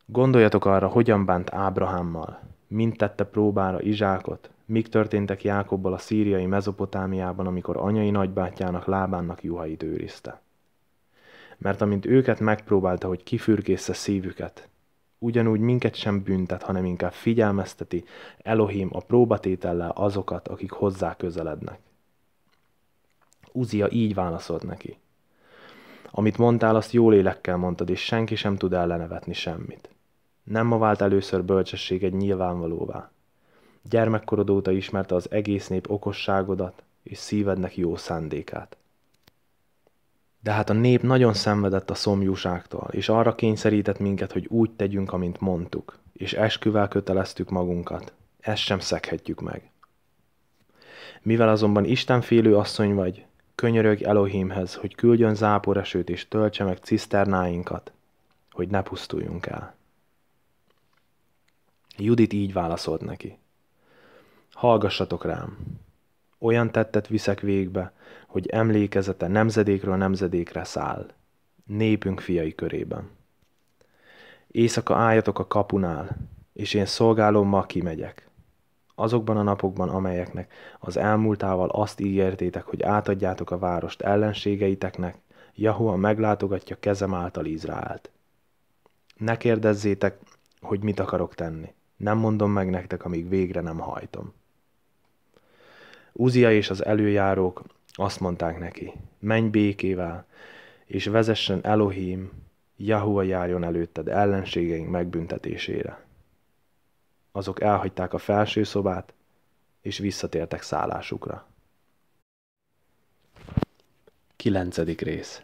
Gondoljatok arra, hogyan bánt Ábrahámmal, mint tette próbára Izsákot, mik történtek Jákobbal a szíriai mezopotámiában, amikor anyai nagybátyjának lábánnak juhait őrizte. Mert amint őket megpróbálta, hogy kifürkészze szívüket, ugyanúgy minket sem büntet, hanem inkább figyelmezteti Elohim a próbatétellel azokat, akik hozzá közelednek. Uzia így válaszolt neki. Amit mondtál, azt jó lélekkel mondtad, és senki sem tud ellenevetni semmit. Nem ma vált először bölcsesség egy nyilvánvalóvá. Gyermekkorod óta ismerte az egész nép okosságodat és szívednek jó szándékát. De hát a nép nagyon szenvedett a szomjúságtól, és arra kényszerített minket, hogy úgy tegyünk, amint mondtuk, és esküvel köteleztük magunkat. Ezt sem szeghetjük meg. Mivel azonban Istenfélő asszony vagy, Könyörög Elohimhez, hogy küldjön záporesőt és töltse meg ciszternáinkat, hogy ne pusztuljunk el. Judit így válaszolt neki. Hallgassatok rám! Olyan tettet viszek végbe, hogy emlékezete nemzedékről nemzedékre száll, népünk fiai körében. Éjszaka álljatok a kapunál, és én szolgálommal kimegyek azokban a napokban, amelyeknek az elmúltával azt ígértétek, hogy átadjátok a várost ellenségeiteknek, Jahua meglátogatja kezem által Izraelt. Ne kérdezzétek, hogy mit akarok tenni. Nem mondom meg nektek, amíg végre nem hajtom. Uzia és az előjárók azt mondták neki, menj békével, és vezessen Elohim, Jahua járjon előtted ellenségeink megbüntetésére azok elhagyták a felső szobát, és visszatértek szállásukra. 9. rész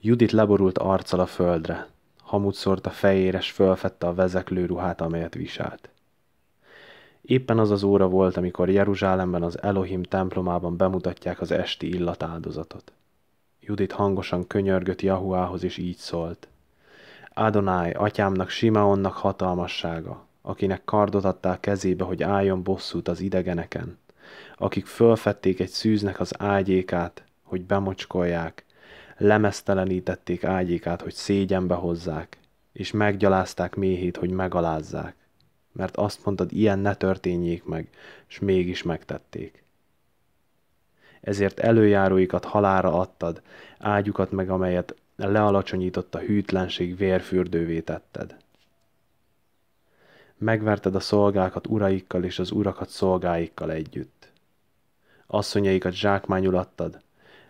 Judit leborult arccal a földre, hamut szórt a fejére, s fölfette a vezeklő ruhát, amelyet viselt. Éppen az az óra volt, amikor Jeruzsálemben az Elohim templomában bemutatják az esti illatáldozatot. Judit hangosan könyörgött Jahuához, és így szólt – Adonai, atyámnak Simeonnak hatalmassága, akinek kardot adtál kezébe, hogy álljon bosszút az idegeneken, akik fölfették egy szűznek az ágyékát, hogy bemocskolják, lemeztelenítették ágyékát, hogy szégyenbe hozzák, és meggyalázták méhét, hogy megalázzák. Mert azt mondtad, ilyen ne történjék meg, és mégis megtették. Ezért előjáróikat halára adtad, ágyukat meg, amelyet lealacsonyította hűtlenség vérfürdővé tetted. Megverted a szolgákat uraikkal és az urakat szolgáikkal együtt. Asszonyaikat zsákmányul adtad,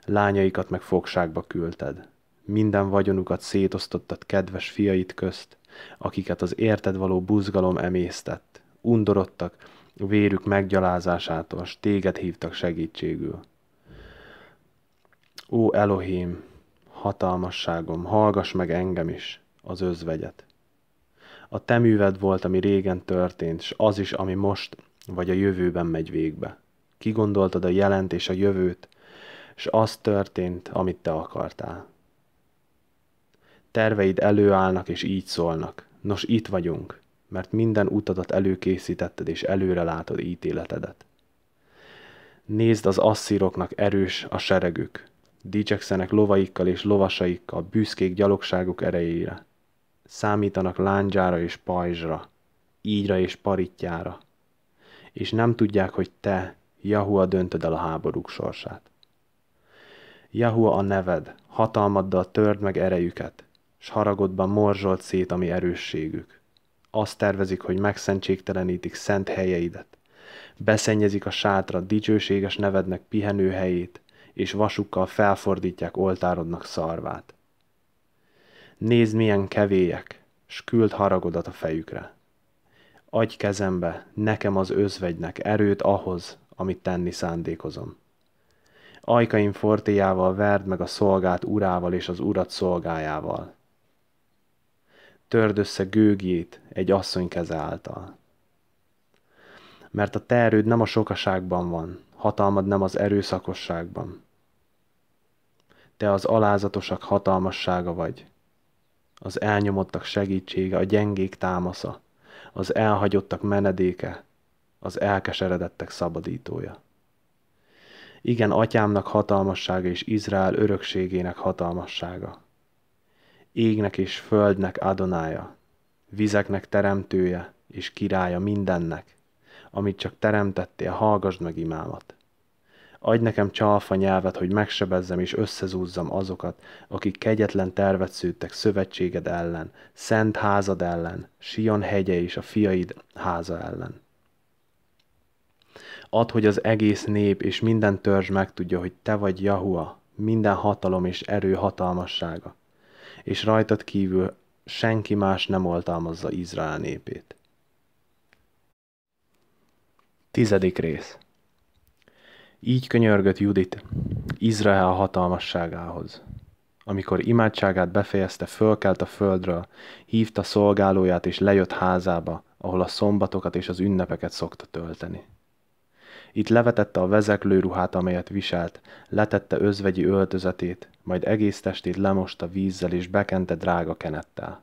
lányaikat meg fogságba küldted. Minden vagyonukat szétosztottad kedves fiait közt, akiket az érted való buzgalom emésztett. Undorodtak, vérük meggyalázásától, s téged hívtak segítségül. Ó Elohim, hatalmasságom, hallgass meg engem is, az özvegyet. A te műved volt, ami régen történt, s az is, ami most vagy a jövőben megy végbe. Kigondoltad a jelent és a jövőt, s az történt, amit te akartál. Terveid előállnak és így szólnak. Nos, itt vagyunk, mert minden utadat előkészítetted és előre látod ítéletedet. Nézd az asszíroknak erős a seregük, dicsekszenek lovaikkal és lovasaikkal, büszkék gyalogságuk erejére. Számítanak lándzsára és pajzsra, ígyra és paritjára. És nem tudják, hogy te, Jahua döntöd el a háborúk sorsát. Jahua a neved, hatalmaddal törd meg erejüket, s haragodban morzsolt szét a mi erősségük. Azt tervezik, hogy megszentségtelenítik szent helyeidet, beszennyezik a sátra dicsőséges nevednek pihenőhelyét, és vasukkal felfordítják oltárodnak szarvát. Nézd, milyen kevélyek, s küld haragodat a fejükre. Adj kezembe, nekem az özvegynek erőt ahhoz, amit tenni szándékozom. Ajkaim fortéjával verd meg a szolgát urával és az urat szolgájával. Törd össze gőgjét egy asszony keze által. Mert a te erőd nem a sokaságban van, hatalmad nem az erőszakosságban, te az alázatosak hatalmassága vagy. Az elnyomottak segítsége, a gyengék támasza, az elhagyottak menedéke, az elkeseredettek szabadítója. Igen, atyámnak hatalmassága és Izrael örökségének hatalmassága. Égnek és földnek adonája, vizeknek teremtője és királya mindennek, amit csak teremtettél, hallgassd meg imámat. Adj nekem csalfa nyelvet, hogy megsebezzem és összezúzzam azokat, akik kegyetlen tervet szűttek szövetséged ellen, szent házad ellen, Sion hegye és a fiaid háza ellen. Add, hogy az egész nép és minden törzs megtudja, hogy te vagy Jahua, minden hatalom és erő hatalmassága, és rajtad kívül senki más nem oltalmazza Izrael népét. Tizedik rész így könyörgött Judit Izrael hatalmasságához. Amikor imádságát befejezte, fölkelt a földről, hívta szolgálóját és lejött házába, ahol a szombatokat és az ünnepeket szokta tölteni. Itt levetette a vezeklő ruhát, amelyet viselt, letette özvegyi öltözetét, majd egész testét lemosta vízzel és bekente drága kenettel.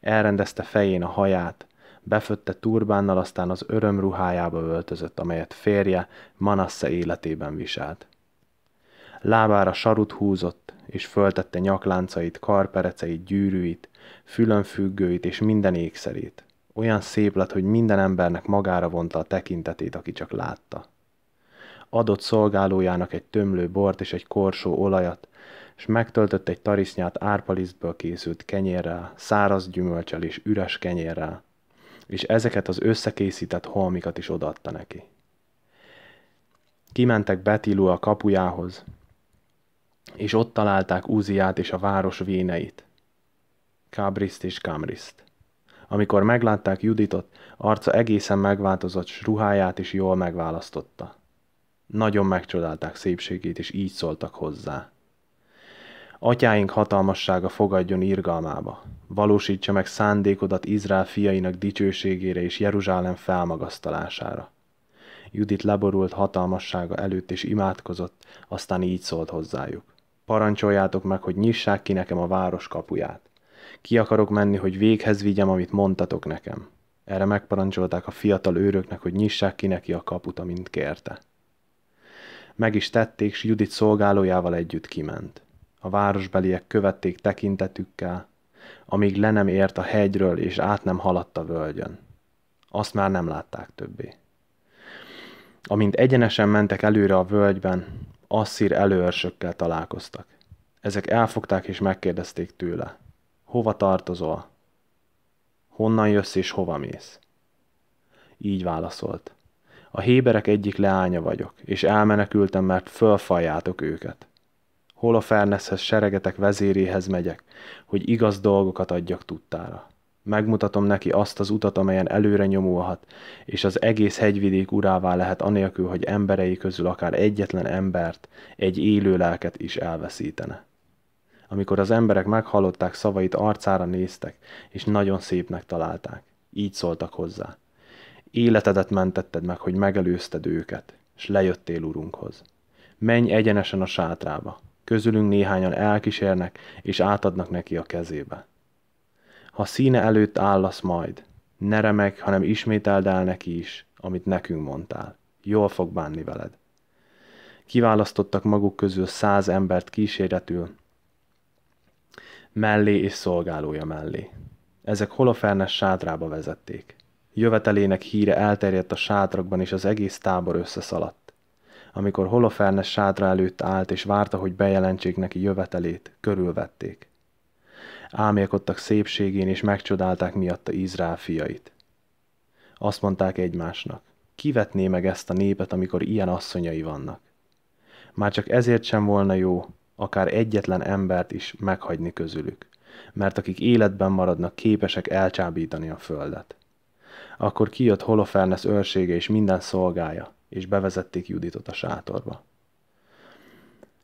Elrendezte fején a haját, befötte turbánnal, aztán az örömruhájába öltözött, amelyet férje Manasse életében viselt. Lábára sarut húzott, és föltette nyakláncait, karpereceit, gyűrűit, fülönfüggőit és minden ékszerét. Olyan szép lett, hogy minden embernek magára vonta a tekintetét, aki csak látta. Adott szolgálójának egy tömlő bort és egy korsó olajat, és megtöltött egy tarisznyát árpalisztből készült kenyérrel, száraz gyümölcsel és üres kenyérrel, és ezeket az összekészített holmikat is odaadta neki. Kimentek Betilú a kapujához, és ott találták Úziát és a város véneit, Kábriszt és Kámriszt. Amikor meglátták Juditot, arca egészen megváltozott, s ruháját is jól megválasztotta. Nagyon megcsodálták szépségét, és így szóltak hozzá atyáink hatalmassága fogadjon irgalmába. Valósítsa meg szándékodat Izrael fiainak dicsőségére és Jeruzsálem felmagasztalására. Judit leborult hatalmassága előtt és imádkozott, aztán így szólt hozzájuk. Parancsoljátok meg, hogy nyissák ki nekem a város kapuját. Ki akarok menni, hogy véghez vigyem, amit mondtatok nekem. Erre megparancsolták a fiatal őröknek, hogy nyissák ki neki a kaput, amint kérte. Meg is tették, s Judit szolgálójával együtt kiment. A városbeliek követték tekintetükkel, amíg le nem ért a hegyről és át nem haladt a völgyön. Azt már nem látták többé. Amint egyenesen mentek előre a völgyben, asszír előörsökkel találkoztak. Ezek elfogták és megkérdezték tőle. Hova tartozol? Honnan jössz és hova mész? Így válaszolt. A héberek egyik leánya vagyok, és elmenekültem, mert fölfajátok őket. Holoferneshez, seregetek vezéréhez megyek, hogy igaz dolgokat adjak tudtára. Megmutatom neki azt az utat, amelyen előre nyomulhat, és az egész hegyvidék urává lehet anélkül, hogy emberei közül akár egyetlen embert, egy élő lelket is elveszítene. Amikor az emberek meghallották szavait, arcára néztek, és nagyon szépnek találták. Így szóltak hozzá. Életedet mentetted meg, hogy megelőzted őket, és lejöttél urunkhoz. Menj egyenesen a sátrába, közülünk néhányan elkísérnek, és átadnak neki a kezébe. Ha színe előtt állasz majd, ne remek, hanem ismételd el neki is, amit nekünk mondtál. Jól fog bánni veled. Kiválasztottak maguk közül száz embert kíséretül, mellé és szolgálója mellé. Ezek holofernes sátrába vezették. Jövetelének híre elterjedt a sátrakban, és az egész tábor összeszaladt amikor Holofernes sátra előtt állt és várta, hogy bejelentsék neki jövetelét, körülvették. Ámélkodtak szépségén és megcsodálták miatta Izrael fiait. Azt mondták egymásnak, kivetné meg ezt a népet, amikor ilyen asszonyai vannak. Már csak ezért sem volna jó, akár egyetlen embert is meghagyni közülük, mert akik életben maradnak, képesek elcsábítani a földet. Akkor kijött Holofernes őrsége és minden szolgája, és bevezették Juditot a sátorba.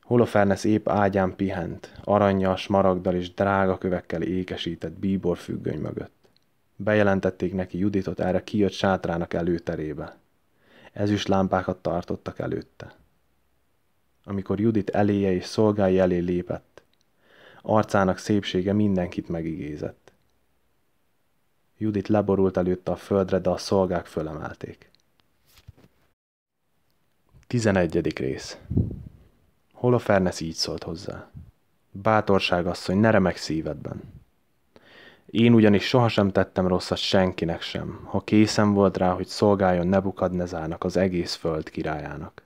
Holofernes épp ágyán pihent, aranyjal, smaragdal és drága kövekkel ékesített bíbor függöny mögött. Bejelentették neki Juditot, erre kijött sátrának előterébe. Ezüst lámpákat tartottak előtte. Amikor Judit eléje és szolgái elé lépett, arcának szépsége mindenkit megigézett. Judit leborult előtte a földre, de a szolgák fölemelték. 11. rész. Holofernes így szólt hozzá. Bátorság asszony, ne remek szívedben. Én ugyanis sohasem tettem rosszat senkinek sem, ha készen volt rá, hogy szolgáljon Nebukadnezának, az egész föld királyának.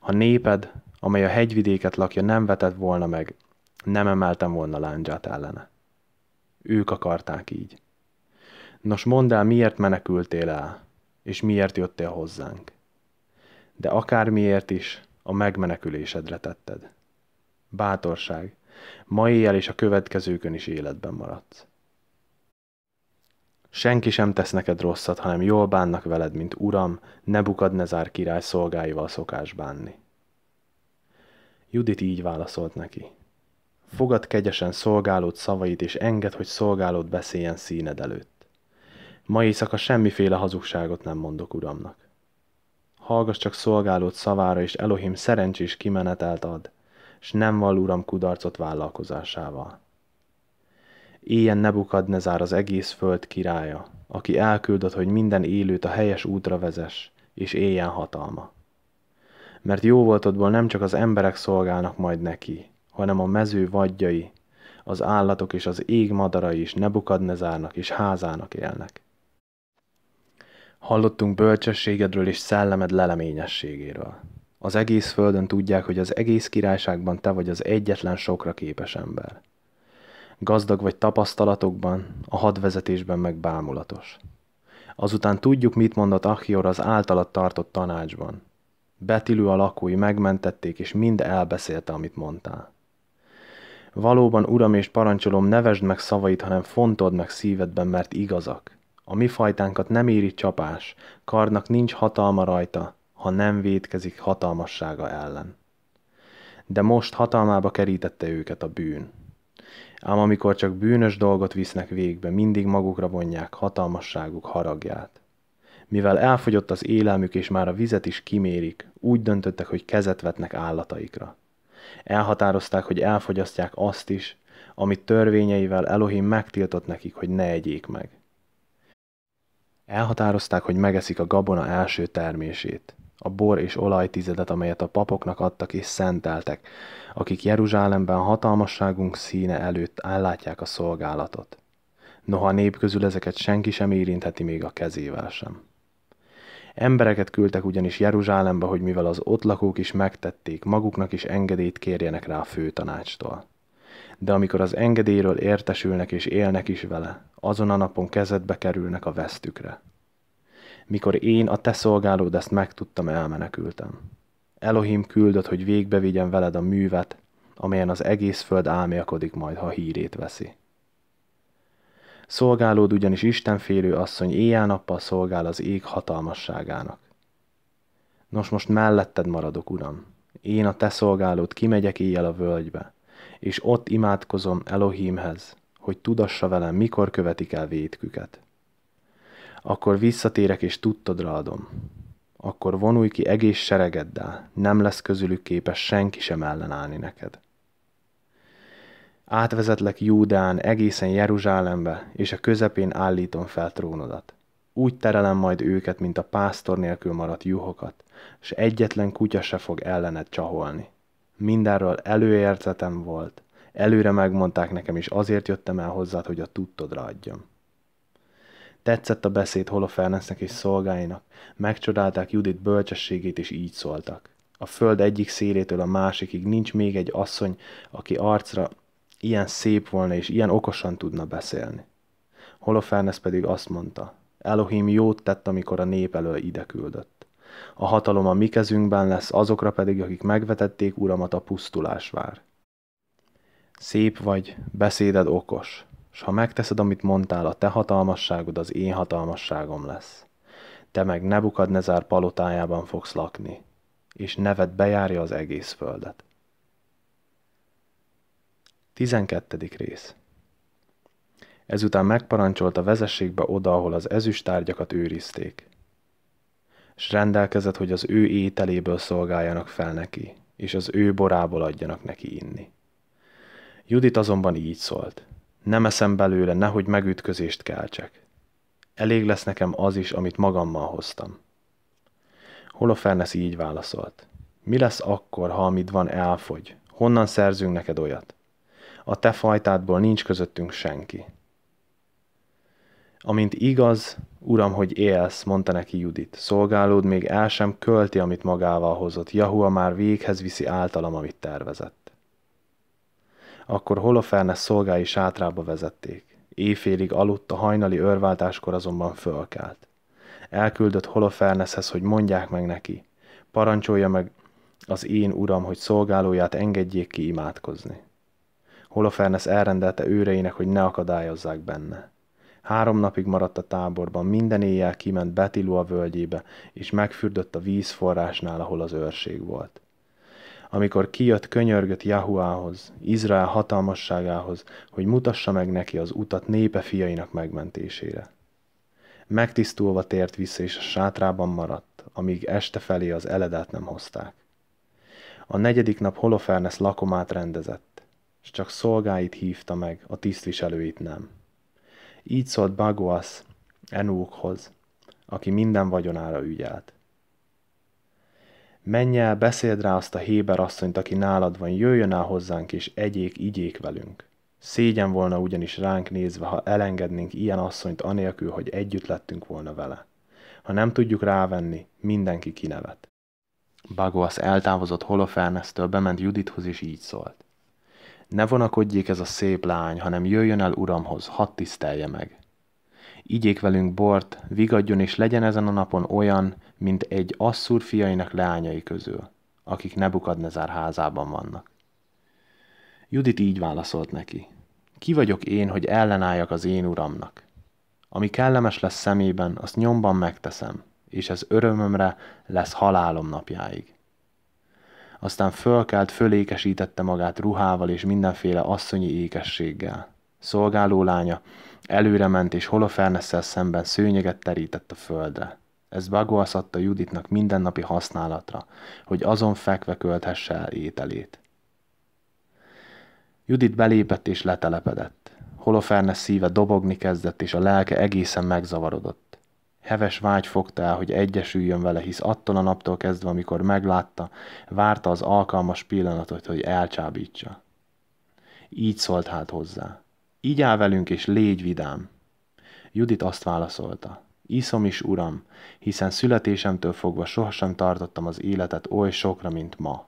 Ha néped, amely a hegyvidéket lakja, nem vetett volna meg, nem emeltem volna lándzsát ellene. Ők akarták így. Nos, mondd el, miért menekültél el, és miért jöttél hozzánk? de akármiért is a megmenekülésedre tetted. Bátorság, ma éjjel és a következőkön is életben maradsz. Senki sem tesz neked rosszat, hanem jól bánnak veled, mint uram, Nebukadnezár király szolgáival szokás bánni. Judit így válaszolt neki. Fogad kegyesen szolgálód szavait, és enged, hogy szolgálód beszéljen színed előtt. Ma éjszaka semmiféle hazugságot nem mondok uramnak hallgass csak szolgálót szavára, és Elohim szerencsés kimenetelt ad, s nem val uram kudarcot vállalkozásával. Éljen Nebukadnezár az egész föld királya, aki elküldött, hogy minden élőt a helyes útra vezes, és éljen hatalma. Mert jó voltodból nem csak az emberek szolgálnak majd neki, hanem a mező vadjai, az állatok és az ég madarai is Nebukadnezárnak és házának élnek. Hallottunk bölcsességedről és szellemed leleményességéről. Az egész földön tudják, hogy az egész királyságban te vagy az egyetlen sokra képes ember. Gazdag vagy tapasztalatokban, a hadvezetésben meg bámulatos. Azután tudjuk, mit mondott Achior az általat tartott tanácsban. Betilő a lakói megmentették, és mind elbeszélte, amit mondtál. Valóban, uram és parancsolom, nevesd meg szavait, hanem fontod meg szívedben, mert igazak – a mi fajtánkat nem éri csapás, karnak nincs hatalma rajta, ha nem védkezik hatalmassága ellen. De most hatalmába kerítette őket a bűn. Ám amikor csak bűnös dolgot visznek végbe, mindig magukra vonják hatalmasságuk haragját. Mivel elfogyott az élelmük, és már a vizet is kimérik, úgy döntöttek, hogy kezet vetnek állataikra. Elhatározták, hogy elfogyasztják azt is, amit törvényeivel Elohim megtiltott nekik, hogy ne egyék meg. Elhatározták, hogy megeszik a gabona első termését, a bor és olaj tizedet, amelyet a papoknak adtak és szenteltek, akik Jeruzsálemben hatalmasságunk színe előtt ellátják a szolgálatot. Noha a nép közül ezeket senki sem érintheti még a kezével sem. Embereket küldtek ugyanis Jeruzsálembe, hogy mivel az ott lakók is megtették, maguknak is engedélyt kérjenek rá a főtanácstól de amikor az engedélyről értesülnek és élnek is vele, azon a napon kezedbe kerülnek a vesztükre. Mikor én a te szolgálód ezt megtudtam, elmenekültem. Elohim küldött, hogy végbevigyen veled a művet, amelyen az egész föld álmélkodik majd, ha hírét veszi. Szolgálód ugyanis istenfélő asszony éjjel-nappal szolgál az ég hatalmasságának. Nos, most melletted maradok, Uram. Én a te szolgálód kimegyek éjjel a völgybe, és ott imádkozom Elohimhez, hogy tudassa velem, mikor követik el vétküket. Akkor visszatérek és tudtodra adom. Akkor vonulj ki egész seregeddel, nem lesz közülük képes senki sem ellenállni neked. Átvezetlek Júdán egészen Jeruzsálembe, és a közepén állítom fel trónodat. Úgy terelem majd őket, mint a pásztor nélkül maradt juhokat, s egyetlen kutya se fog ellened csaholni mindenről előérzetem volt. Előre megmondták nekem, és azért jöttem el hozzád, hogy a tudtodra adjam. Tetszett a beszéd Holofernesnek és szolgáinak. Megcsodálták Judit bölcsességét, és így szóltak. A föld egyik szélétől a másikig nincs még egy asszony, aki arcra ilyen szép volna, és ilyen okosan tudna beszélni. Holofernes pedig azt mondta, Elohim jót tett, amikor a nép elől ide küldött. A hatalom a mi kezünkben lesz, azokra pedig, akik megvetették, uramat a pusztulás vár. Szép vagy, beszéded okos, s ha megteszed, amit mondtál, a te hatalmasságod az én hatalmasságom lesz. Te meg Nebukadnezár palotájában fogsz lakni, és neved bejárja az egész földet. 12. rész Ezután megparancsolta vezessék be oda, ahol az ezüst tárgyakat őrizték és rendelkezett, hogy az ő ételéből szolgáljanak fel neki, és az ő borából adjanak neki inni. Judit azonban így szólt, nem eszem belőle, nehogy megütközést keltsek. Elég lesz nekem az is, amit magammal hoztam. Holofernes így válaszolt. Mi lesz akkor, ha amit van elfogy? Honnan szerzünk neked olyat? A te fajtádból nincs közöttünk senki. Amint igaz, uram, hogy élsz, mondta neki Judit, szolgálód még el sem költi, amit magával hozott, Jahua már véghez viszi általam, amit tervezett. Akkor Holofernes szolgái sátrába vezették. Éjfélig aludt, a hajnali örváltáskor azonban fölkelt. Elküldött Holoferneshez, hogy mondják meg neki, parancsolja meg az én uram, hogy szolgálóját engedjék ki imádkozni. Holofernes elrendelte őreinek, hogy ne akadályozzák benne. Három napig maradt a táborban, minden éjjel kiment Betilua völgyébe, és megfürdött a vízforrásnál, ahol az őrség volt. Amikor kijött, könyörgött Jahuához, Izrael hatalmasságához, hogy mutassa meg neki az utat népe fiainak megmentésére. Megtisztulva tért vissza, és a sátrában maradt, amíg este felé az eledát nem hozták. A negyedik nap Holofernes lakomát rendezett, és csak szolgáit hívta meg, a tisztviselőit nem. Így szólt Bagoas Enúkhoz, aki minden vagyonára ügyelt. Menj el, beszéld rá azt a Héber asszonyt, aki nálad van, jöjjön el hozzánk, és egyék, igyék velünk. Szégyen volna ugyanis ránk nézve, ha elengednénk ilyen asszonyt anélkül, hogy együtt lettünk volna vele. Ha nem tudjuk rávenni, mindenki kinevet. Bagoas eltávozott Holofernesztől, bement Judithhoz, és így szólt. Ne vonakodjék ez a szép lány, hanem jöjjön el uramhoz, hadd tisztelje meg. Igyék velünk bort, vigadjon és legyen ezen a napon olyan, mint egy asszúr fiainak leányai közül, akik Nebukadnezár házában vannak. Judit így válaszolt neki. Ki vagyok én, hogy ellenálljak az én uramnak? Ami kellemes lesz szemében, azt nyomban megteszem, és ez örömömre lesz halálom napjáig aztán fölkelt, fölékesítette magát ruhával és mindenféle asszonyi ékességgel. Szolgáló lánya előre ment és holofernesszel szemben szőnyeget terített a földre. Ez Bagoas adta Juditnak mindennapi használatra, hogy azon fekve költhesse el ételét. Judit belépett és letelepedett. Holofernes szíve dobogni kezdett, és a lelke egészen megzavarodott. Heves vágy fogta el, hogy egyesüljön vele, hisz attól a naptól kezdve, amikor meglátta, várta az alkalmas pillanatot, hogy elcsábítsa. Így szólt hát hozzá. Így áll velünk, és légy vidám. Judit azt válaszolta. Iszom is, uram, hiszen születésemtől fogva sohasem tartottam az életet oly sokra, mint ma.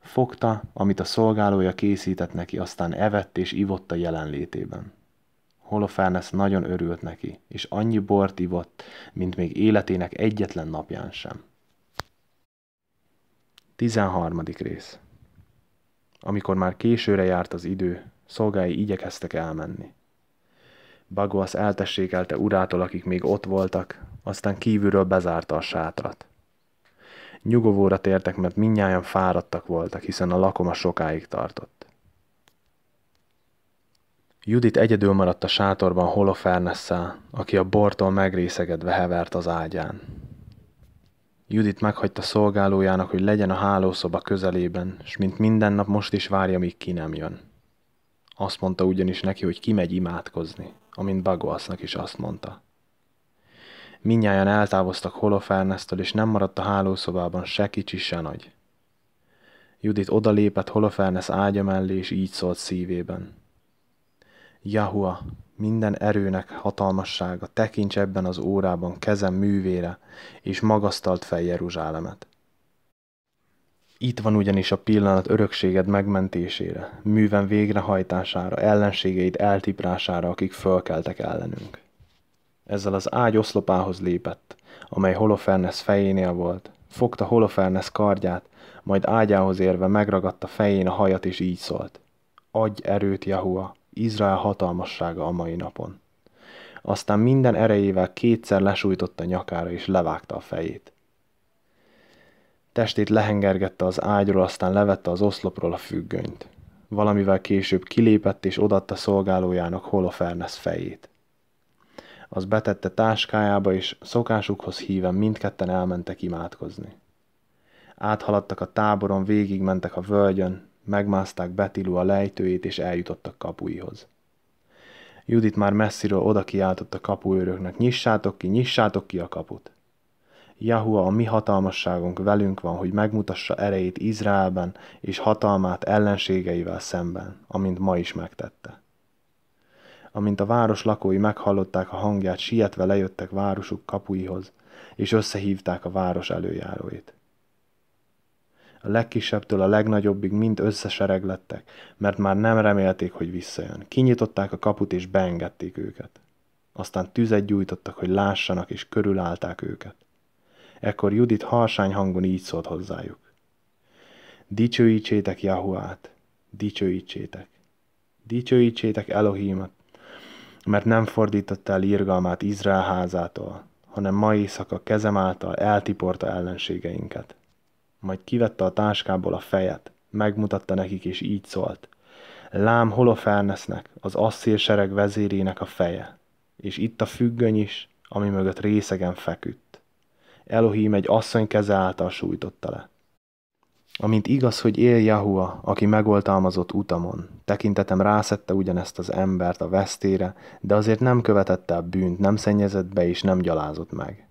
Fogta, amit a szolgálója készített neki, aztán evett és ivott a jelenlétében. Holofernes nagyon örült neki, és annyi bort ivott, mint még életének egyetlen napján sem. 13. rész Amikor már későre járt az idő, szolgái igyekeztek elmenni. Bagoas eltessékelte urától, akik még ott voltak, aztán kívülről bezárta a sátrat. Nyugovóra tértek, mert minnyáján fáradtak voltak, hiszen a lakoma sokáig tartott. Judit egyedül maradt a sátorban Holofernesszel, aki a bortól megrészegedve hevert az ágyán. Judit meghagyta szolgálójának, hogy legyen a hálószoba közelében, és mint minden nap most is várja, míg ki nem jön. Azt mondta ugyanis neki, hogy kimegy imádkozni, amint Bagoasznak is azt mondta. Minnyáján eltávoztak Holofernesztől, és nem maradt a hálószobában se kicsi, se nagy. Judit odalépett Holofernes ágya mellé, és így szólt szívében – Jahua, minden erőnek hatalmassága, tekints ebben az órában kezem művére, és magasztalt fel Jeruzsálemet. Itt van ugyanis a pillanat örökséged megmentésére, műven végrehajtására, ellenségeid eltiprására, akik fölkeltek ellenünk. Ezzel az ágy oszlopához lépett, amely Holofernes fejénél volt, fogta Holofernes kardját, majd ágyához érve megragadta fején a hajat és így szólt. Adj erőt, Jahua, Izrael hatalmassága a mai napon. Aztán minden erejével kétszer lesújtotta nyakára és levágta a fejét. Testét lehengergette az ágyról, aztán levette az oszlopról a függönyt. Valamivel később kilépett és odatta szolgálójának Holofernes fejét. Az betette táskájába, és szokásukhoz híven mindketten elmentek imádkozni. Áthaladtak a táboron, végigmentek a völgyön, megmászták Betilu a lejtőjét és eljutottak kapuihoz. Judit már messziről oda kiáltott a kapuőröknek, nyissátok ki, nyissátok ki a kaput. Jahua a mi hatalmasságunk velünk van, hogy megmutassa erejét Izraelben és hatalmát ellenségeivel szemben, amint ma is megtette. Amint a város lakói meghallották a hangját, sietve lejöttek városuk kapuihoz, és összehívták a város előjáróit a legkisebbtől a legnagyobbig mind összesereglettek, mert már nem remélték, hogy visszajön. Kinyitották a kaput és beengedték őket. Aztán tüzet gyújtottak, hogy lássanak, és körülállták őket. Ekkor Judit harsány hangon így szólt hozzájuk. Dicsőítsétek Jahuát, dicsőítsétek, dicsőítsétek Elohimat, mert nem fordította el írgalmát Izrael házától, hanem ma éjszaka kezem által eltiporta ellenségeinket majd kivette a táskából a fejet, megmutatta nekik és így szólt. Lám Holofernesnek, az asszír sereg vezérének a feje, és itt a függöny is, ami mögött részegen feküdt. Elohim egy asszony keze által sújtotta le. Amint igaz, hogy él Jahua, aki megoltalmazott utamon, tekintetem rászette ugyanezt az embert a vesztére, de azért nem követette a bűnt, nem szennyezett be és nem gyalázott meg.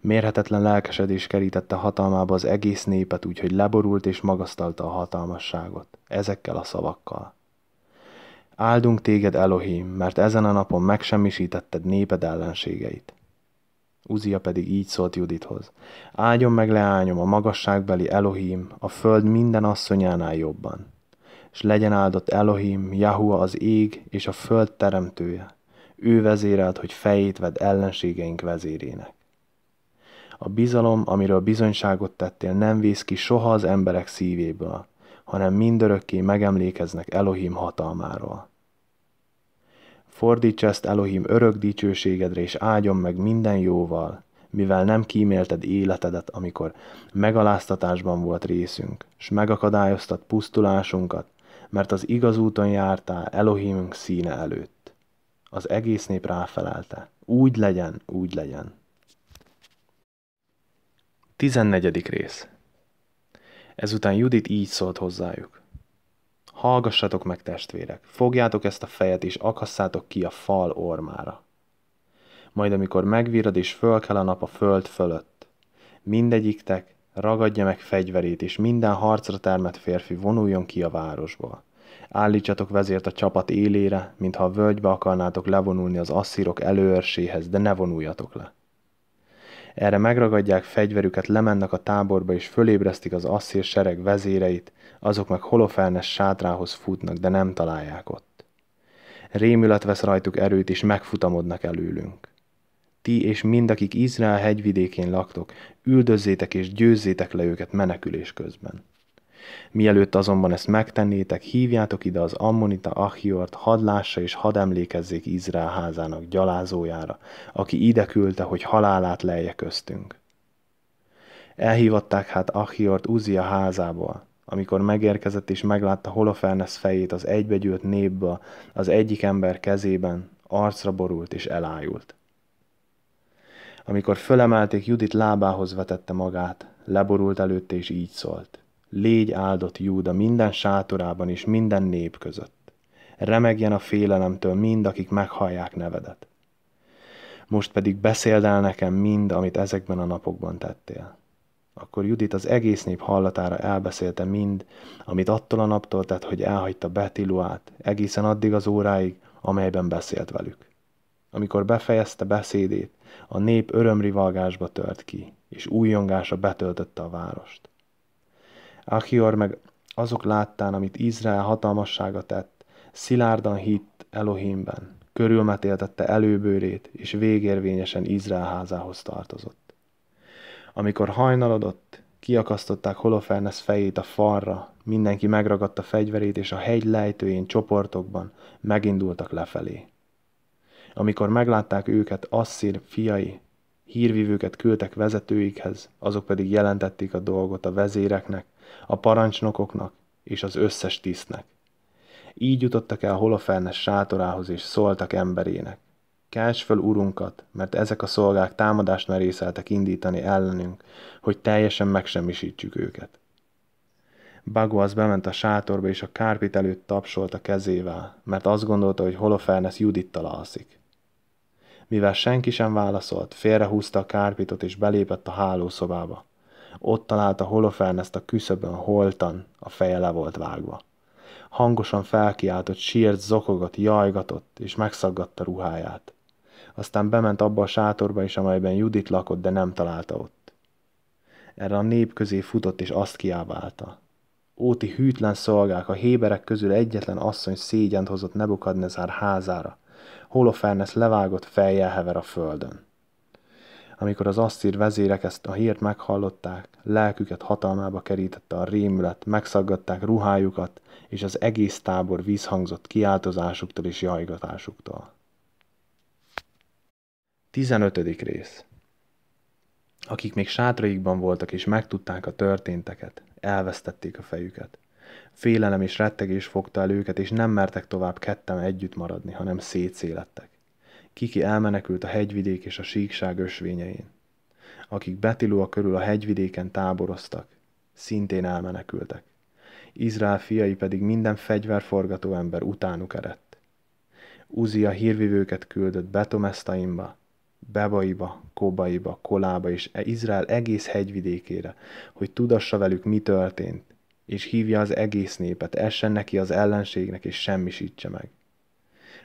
Mérhetetlen lelkesedés kerítette hatalmába az egész népet, úgyhogy leborult és magasztalta a hatalmasságot, ezekkel a szavakkal. Áldunk téged, Elohim, mert ezen a napon megsemmisítetted néped ellenségeit. Uzia pedig így szólt Judithoz. Áldjon meg leányom a magasságbeli Elohim, a föld minden asszonyánál jobban. És legyen áldott Elohim, Jahua az ég és a föld teremtője. Ő vezérelt, hogy fejét vedd ellenségeink vezérének. A bizalom, amiről bizonyságot tettél, nem vész ki soha az emberek szívéből, hanem mindörökké megemlékeznek Elohim hatalmáról. Fordíts ezt Elohim örök dicsőségedre, és áldjon meg minden jóval, mivel nem kímélted életedet, amikor megaláztatásban volt részünk, s megakadályoztat pusztulásunkat, mert az igaz úton jártál Elohimünk színe előtt. Az egész nép ráfelelte, úgy legyen, úgy legyen. Tizennegyedik rész. Ezután Judit így szólt hozzájuk. Hallgassatok meg, testvérek, fogjátok ezt a fejet, és akasszátok ki a fal ormára. Majd amikor megvirad és fölkel a nap a föld fölött, mindegyiktek ragadja meg fegyverét, és minden harcra termett férfi vonuljon ki a városból. Állítsatok vezért a csapat élére, mintha a völgybe akarnátok levonulni az asszírok előörséhez, de ne vonuljatok le erre megragadják fegyverüket, lemennek a táborba és fölébresztik az asszír sereg vezéreit, azok meg holofernes sátrához futnak, de nem találják ott. Rémület vesz rajtuk erőt, és megfutamodnak előlünk. Ti és akik Izrael hegyvidékén laktok, üldözzétek és győzzétek le őket menekülés közben. Mielőtt azonban ezt megtennétek, hívjátok ide az Ammonita Achiort, hadd lássa és hadd emlékezzék Izrael házának gyalázójára, aki ide küldte, hogy halálát lejje köztünk. Elhívatták hát Achiort Uzia házából, amikor megérkezett és meglátta Holofernes fejét az egybegyűlt népből, az egyik ember kezében, arcra borult és elájult. Amikor fölemelték, Judit lábához vetette magát, leborult előtte és így szólt. Légy áldott Júda minden sátorában és minden nép között. Remegjen a félelemtől mind, akik meghallják nevedet. Most pedig beszéld el nekem mind, amit ezekben a napokban tettél. Akkor Judit az egész nép hallatára elbeszélte mind, amit attól a naptól tett, hogy elhagyta Betiluát, egészen addig az óráig, amelyben beszélt velük. Amikor befejezte beszédét, a nép örömrivalgásba tört ki, és újjongása betöltötte a várost. Achior meg azok láttán, amit Izrael hatalmassága tett, szilárdan hitt Elohimben, körülmetéltette előbőrét, és végérvényesen Izrael házához tartozott. Amikor hajnalodott, kiakasztották Holofernes fejét a falra, mindenki megragadta fegyverét, és a hegy lejtőjén csoportokban megindultak lefelé. Amikor meglátták őket, Asszír fiai, hírvívőket küldtek vezetőikhez, azok pedig jelentették a dolgot a vezéreknek, a parancsnokoknak és az összes tisztnek. Így jutottak el Holofernes sátorához és szóltak emberének. Kelts fel urunkat, mert ezek a szolgák támadást merészeltek indítani ellenünk, hogy teljesen megsemmisítsük őket. az bement a sátorba, és a kárpit előtt tapsolt a kezével, mert azt gondolta, hogy Holofernes Judittal alszik. Mivel senki sem válaszolt, félrehúzta a kárpitot, és belépett a hálószobába. Ott találta Holofern ezt a küszöbön holtan, a feje le volt vágva. Hangosan felkiáltott, sírt, zokogott, jajgatott, és megszaggatta ruháját. Aztán bement abba a sátorba is, amelyben Judit lakott, de nem találta ott. Erre a nép közé futott, és azt kiábálta. Óti hűtlen szolgák, a héberek közül egyetlen asszony szégyent hozott Nebukadnezár házára. Holofernes levágott fejjel hever a földön. Amikor az asszír vezérek ezt a hírt meghallották, lelküket hatalmába kerítette a rémület, megszaggatták ruhájukat, és az egész tábor vízhangzott kiáltozásuktól és jajgatásuktól. 15. rész Akik még sátraikban voltak és megtudták a történteket, elvesztették a fejüket. Félelem és rettegés fogta el őket, és nem mertek tovább kettem együtt maradni, hanem szétszélettek. Kiki elmenekült a hegyvidék és a síkság ösvényein. Akik Betilua körül a hegyvidéken táboroztak, szintén elmenekültek. Izrael fiai pedig minden fegyverforgató ember utánuk erett. Uzia hírvivőket küldött Betomesztaimba, Bebaiba, Kobaiba, Kolába és e Izrael egész hegyvidékére, hogy tudassa velük, mi történt, és hívja az egész népet, essen neki az ellenségnek, és semmisítse meg.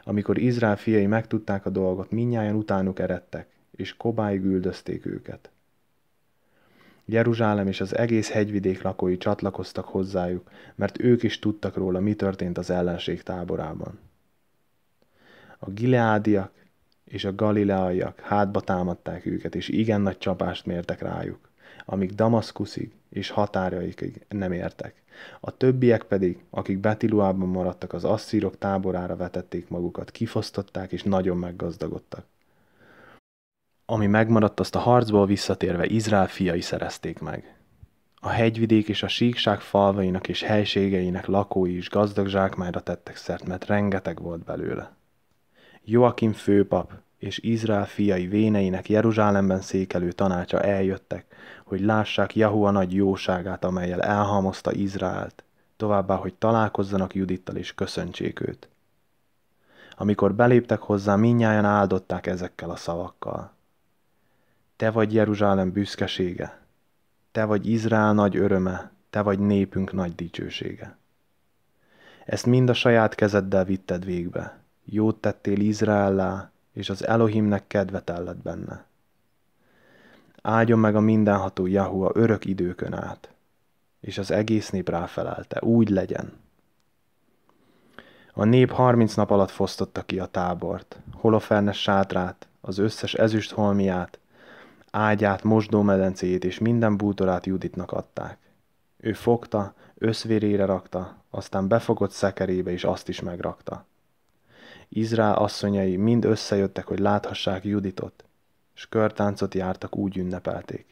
Amikor Izrael fiai megtudták a dolgot, minnyáján utánuk eredtek, és kobáig üldözték őket. Jeruzsálem és az egész hegyvidék lakói csatlakoztak hozzájuk, mert ők is tudtak róla, mi történt az ellenség táborában. A gileádiak és a galileaiak hátba támadták őket, és igen nagy csapást mértek rájuk, amíg Damaszkuszig és határaikig nem értek. A többiek pedig, akik Betiluában maradtak, az asszírok táborára vetették magukat, kifosztották és nagyon meggazdagodtak. Ami megmaradt, azt a harcból visszatérve Izrael fiai szerezték meg. A hegyvidék és a síkság falvainak és helységeinek lakói is gazdag zsákmányra tettek szert, mert rengeteg volt belőle. Joachim főpap, és Izrael fiai véneinek Jeruzsálemben székelő tanácsa eljöttek, hogy lássák Jahua nagy jóságát, amelyel elhamozta Izraelt, továbbá, hogy találkozzanak Judittal és köszöntsék őt. Amikor beléptek hozzá, minnyáján áldották ezekkel a szavakkal. Te vagy Jeruzsálem büszkesége, te vagy Izrael nagy öröme, te vagy népünk nagy dicsősége. Ezt mind a saját kezeddel vitted végbe. Jót tettél Izraellá, és az Elohimnek kedvet ellett benne. Áldjon meg a mindenható Jahua örök időkön át. És az egész nép ráfelelte, úgy legyen. A nép harminc nap alatt fosztotta ki a tábort, holofernes sátrát, az összes ezüst holmiát, ágyát, mosdómedencéjét és minden bútorát Juditnak adták. Ő fogta, összvérére rakta, aztán befogott szekerébe és azt is megrakta. Izrael asszonyai mind összejöttek, hogy láthassák Juditot, és körtáncot jártak, úgy ünnepelték.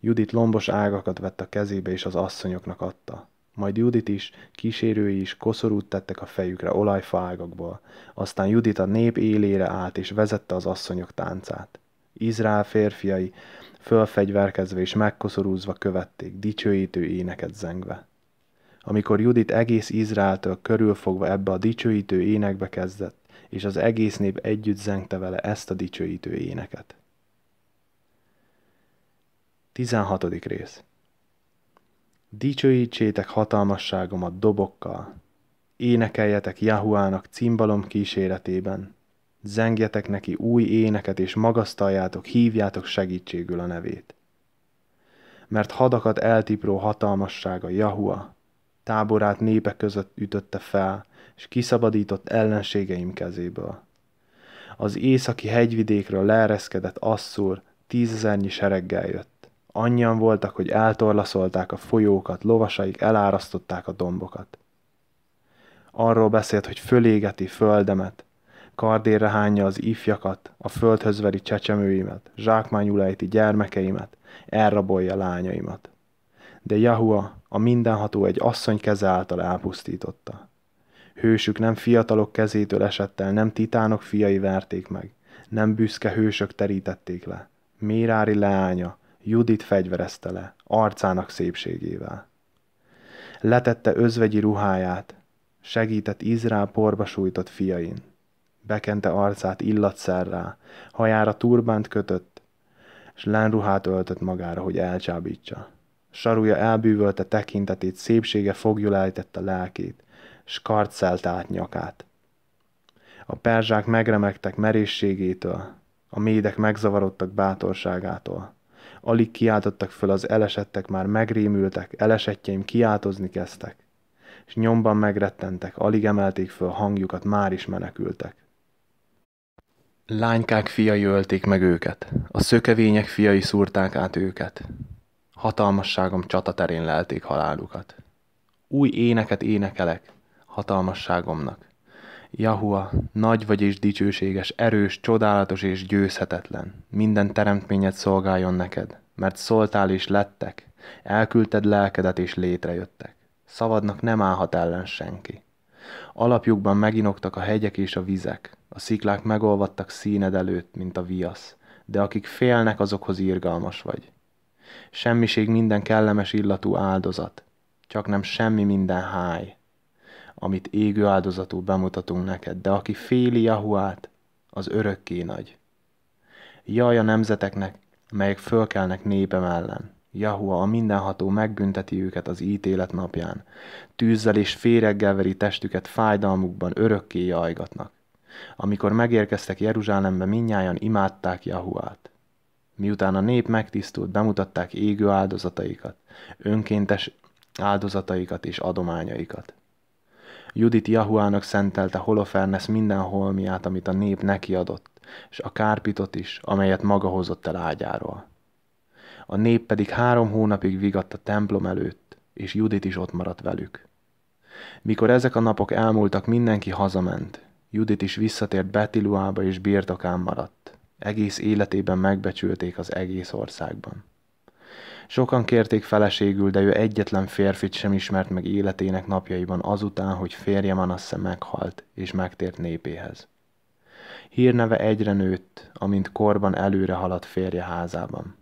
Judit lombos ágakat vett a kezébe, és az asszonyoknak adta. Majd Judit is, kísérői is koszorút tettek a fejükre olajfa ágakból, aztán Judit a nép élére állt, és vezette az asszonyok táncát. Izrael férfiai fölfegyverkezve és megkoszorúzva követték, dicsőítő éneket zengve. Amikor Judit egész Izraeltől körülfogva ebbe a dicsőítő énekbe kezdett, és az egész nép együtt zengte vele ezt a dicsőítő éneket. 16. rész Dicsőítsétek hatalmasságomat dobokkal, énekeljetek Jahuának cimbalom kíséretében, zengjetek neki új éneket, és magasztaljátok, hívjátok segítségül a nevét. Mert hadakat eltipró hatalmassága Jahua, táborát népe között ütötte fel, és kiszabadított ellenségeim kezéből. Az északi hegyvidékről leereszkedett asszúr tízezernyi sereggel jött. Annyian voltak, hogy eltorlaszolták a folyókat, lovasaik elárasztották a dombokat. Arról beszélt, hogy fölégeti földemet, kardérre hányja az ifjakat, a földhöz veri csecsemőimet, zsákmányulejti gyermekeimet, elrabolja lányaimat. De Jahua a mindenható egy asszony keze által elpusztította. Hősük nem fiatalok kezétől esett el, nem titánok fiai verték meg, nem büszke hősök terítették le. Mérári leánya, Judit fegyverezte le, arcának szépségével. Letette özvegyi ruháját, segített Izrál porba sújtott fiain. Bekente arcát illatszerrá, hajára turbánt kötött, s lenruhát öltött magára, hogy elcsábítsa. Saruja elbűvölte tekintetét, szépsége fogjul a lelkét, s karcelt át nyakát. A perzsák megremegtek merészségétől, a médek megzavarodtak bátorságától. Alig kiáltottak föl az elesettek, már megrémültek, elesettjeim kiáltozni kezdtek, és nyomban megrettentek, alig emelték föl hangjukat, már is menekültek. Lánykák fiai ölték meg őket, a szökevények fiai szúrták át őket, hatalmasságom csataterén lelték halálukat. Új éneket énekelek hatalmasságomnak. Jahua, nagy vagy és dicsőséges, erős, csodálatos és győzhetetlen. Minden teremtményed szolgáljon neked, mert szóltál és lettek, elküldted lelkedet és létrejöttek. Szavadnak nem állhat ellen senki. Alapjukban meginoktak a hegyek és a vizek, a sziklák megolvadtak színed előtt, mint a viasz, de akik félnek, azokhoz irgalmas vagy. Semmiség minden kellemes illatú áldozat, csak nem semmi minden háj, amit égő áldozatú bemutatunk neked, de aki féli Jahuát, az örökké nagy. Jaj a nemzeteknek, melyek fölkelnek népem ellen. Jahua a mindenható megbünteti őket az ítélet napján. Tűzzel és féreggel veri testüket fájdalmukban, örökké jajgatnak. Amikor megérkeztek Jeruzsálembe, minnyáján imádták Jahuát. Miután a nép megtisztult, bemutatták égő áldozataikat, önkéntes áldozataikat és adományaikat. Judit Jahuának szentelte Holofernes minden holmiát, amit a nép neki adott, és a kárpitot is, amelyet maga hozott el ágyáról. A nép pedig három hónapig vigadt a templom előtt, és Judit is ott maradt velük. Mikor ezek a napok elmúltak, mindenki hazament. Judit is visszatért Betiluába és birtokán maradt. Egész életében megbecsülték az egész országban. Sokan kérték feleségül, de ő egyetlen férfit sem ismert meg életének napjaiban azután, hogy férje Manasse meghalt és megtért népéhez. Hírneve egyre nőtt, amint korban előre haladt férje házában.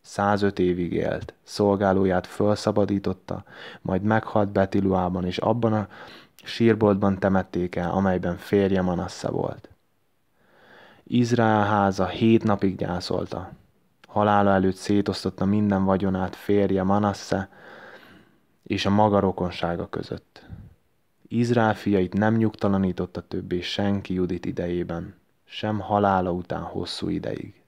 105 évig élt, szolgálóját felszabadította, majd meghalt Betiluában, és abban a sírboltban temették el, amelyben férje Manasse volt. Izrael háza hét napig gyászolta. Halála előtt szétosztotta minden vagyonát férje Manasse és a maga rokonsága között. Izrael fiait nem nyugtalanította többé senki Judit idejében, sem halála után hosszú ideig.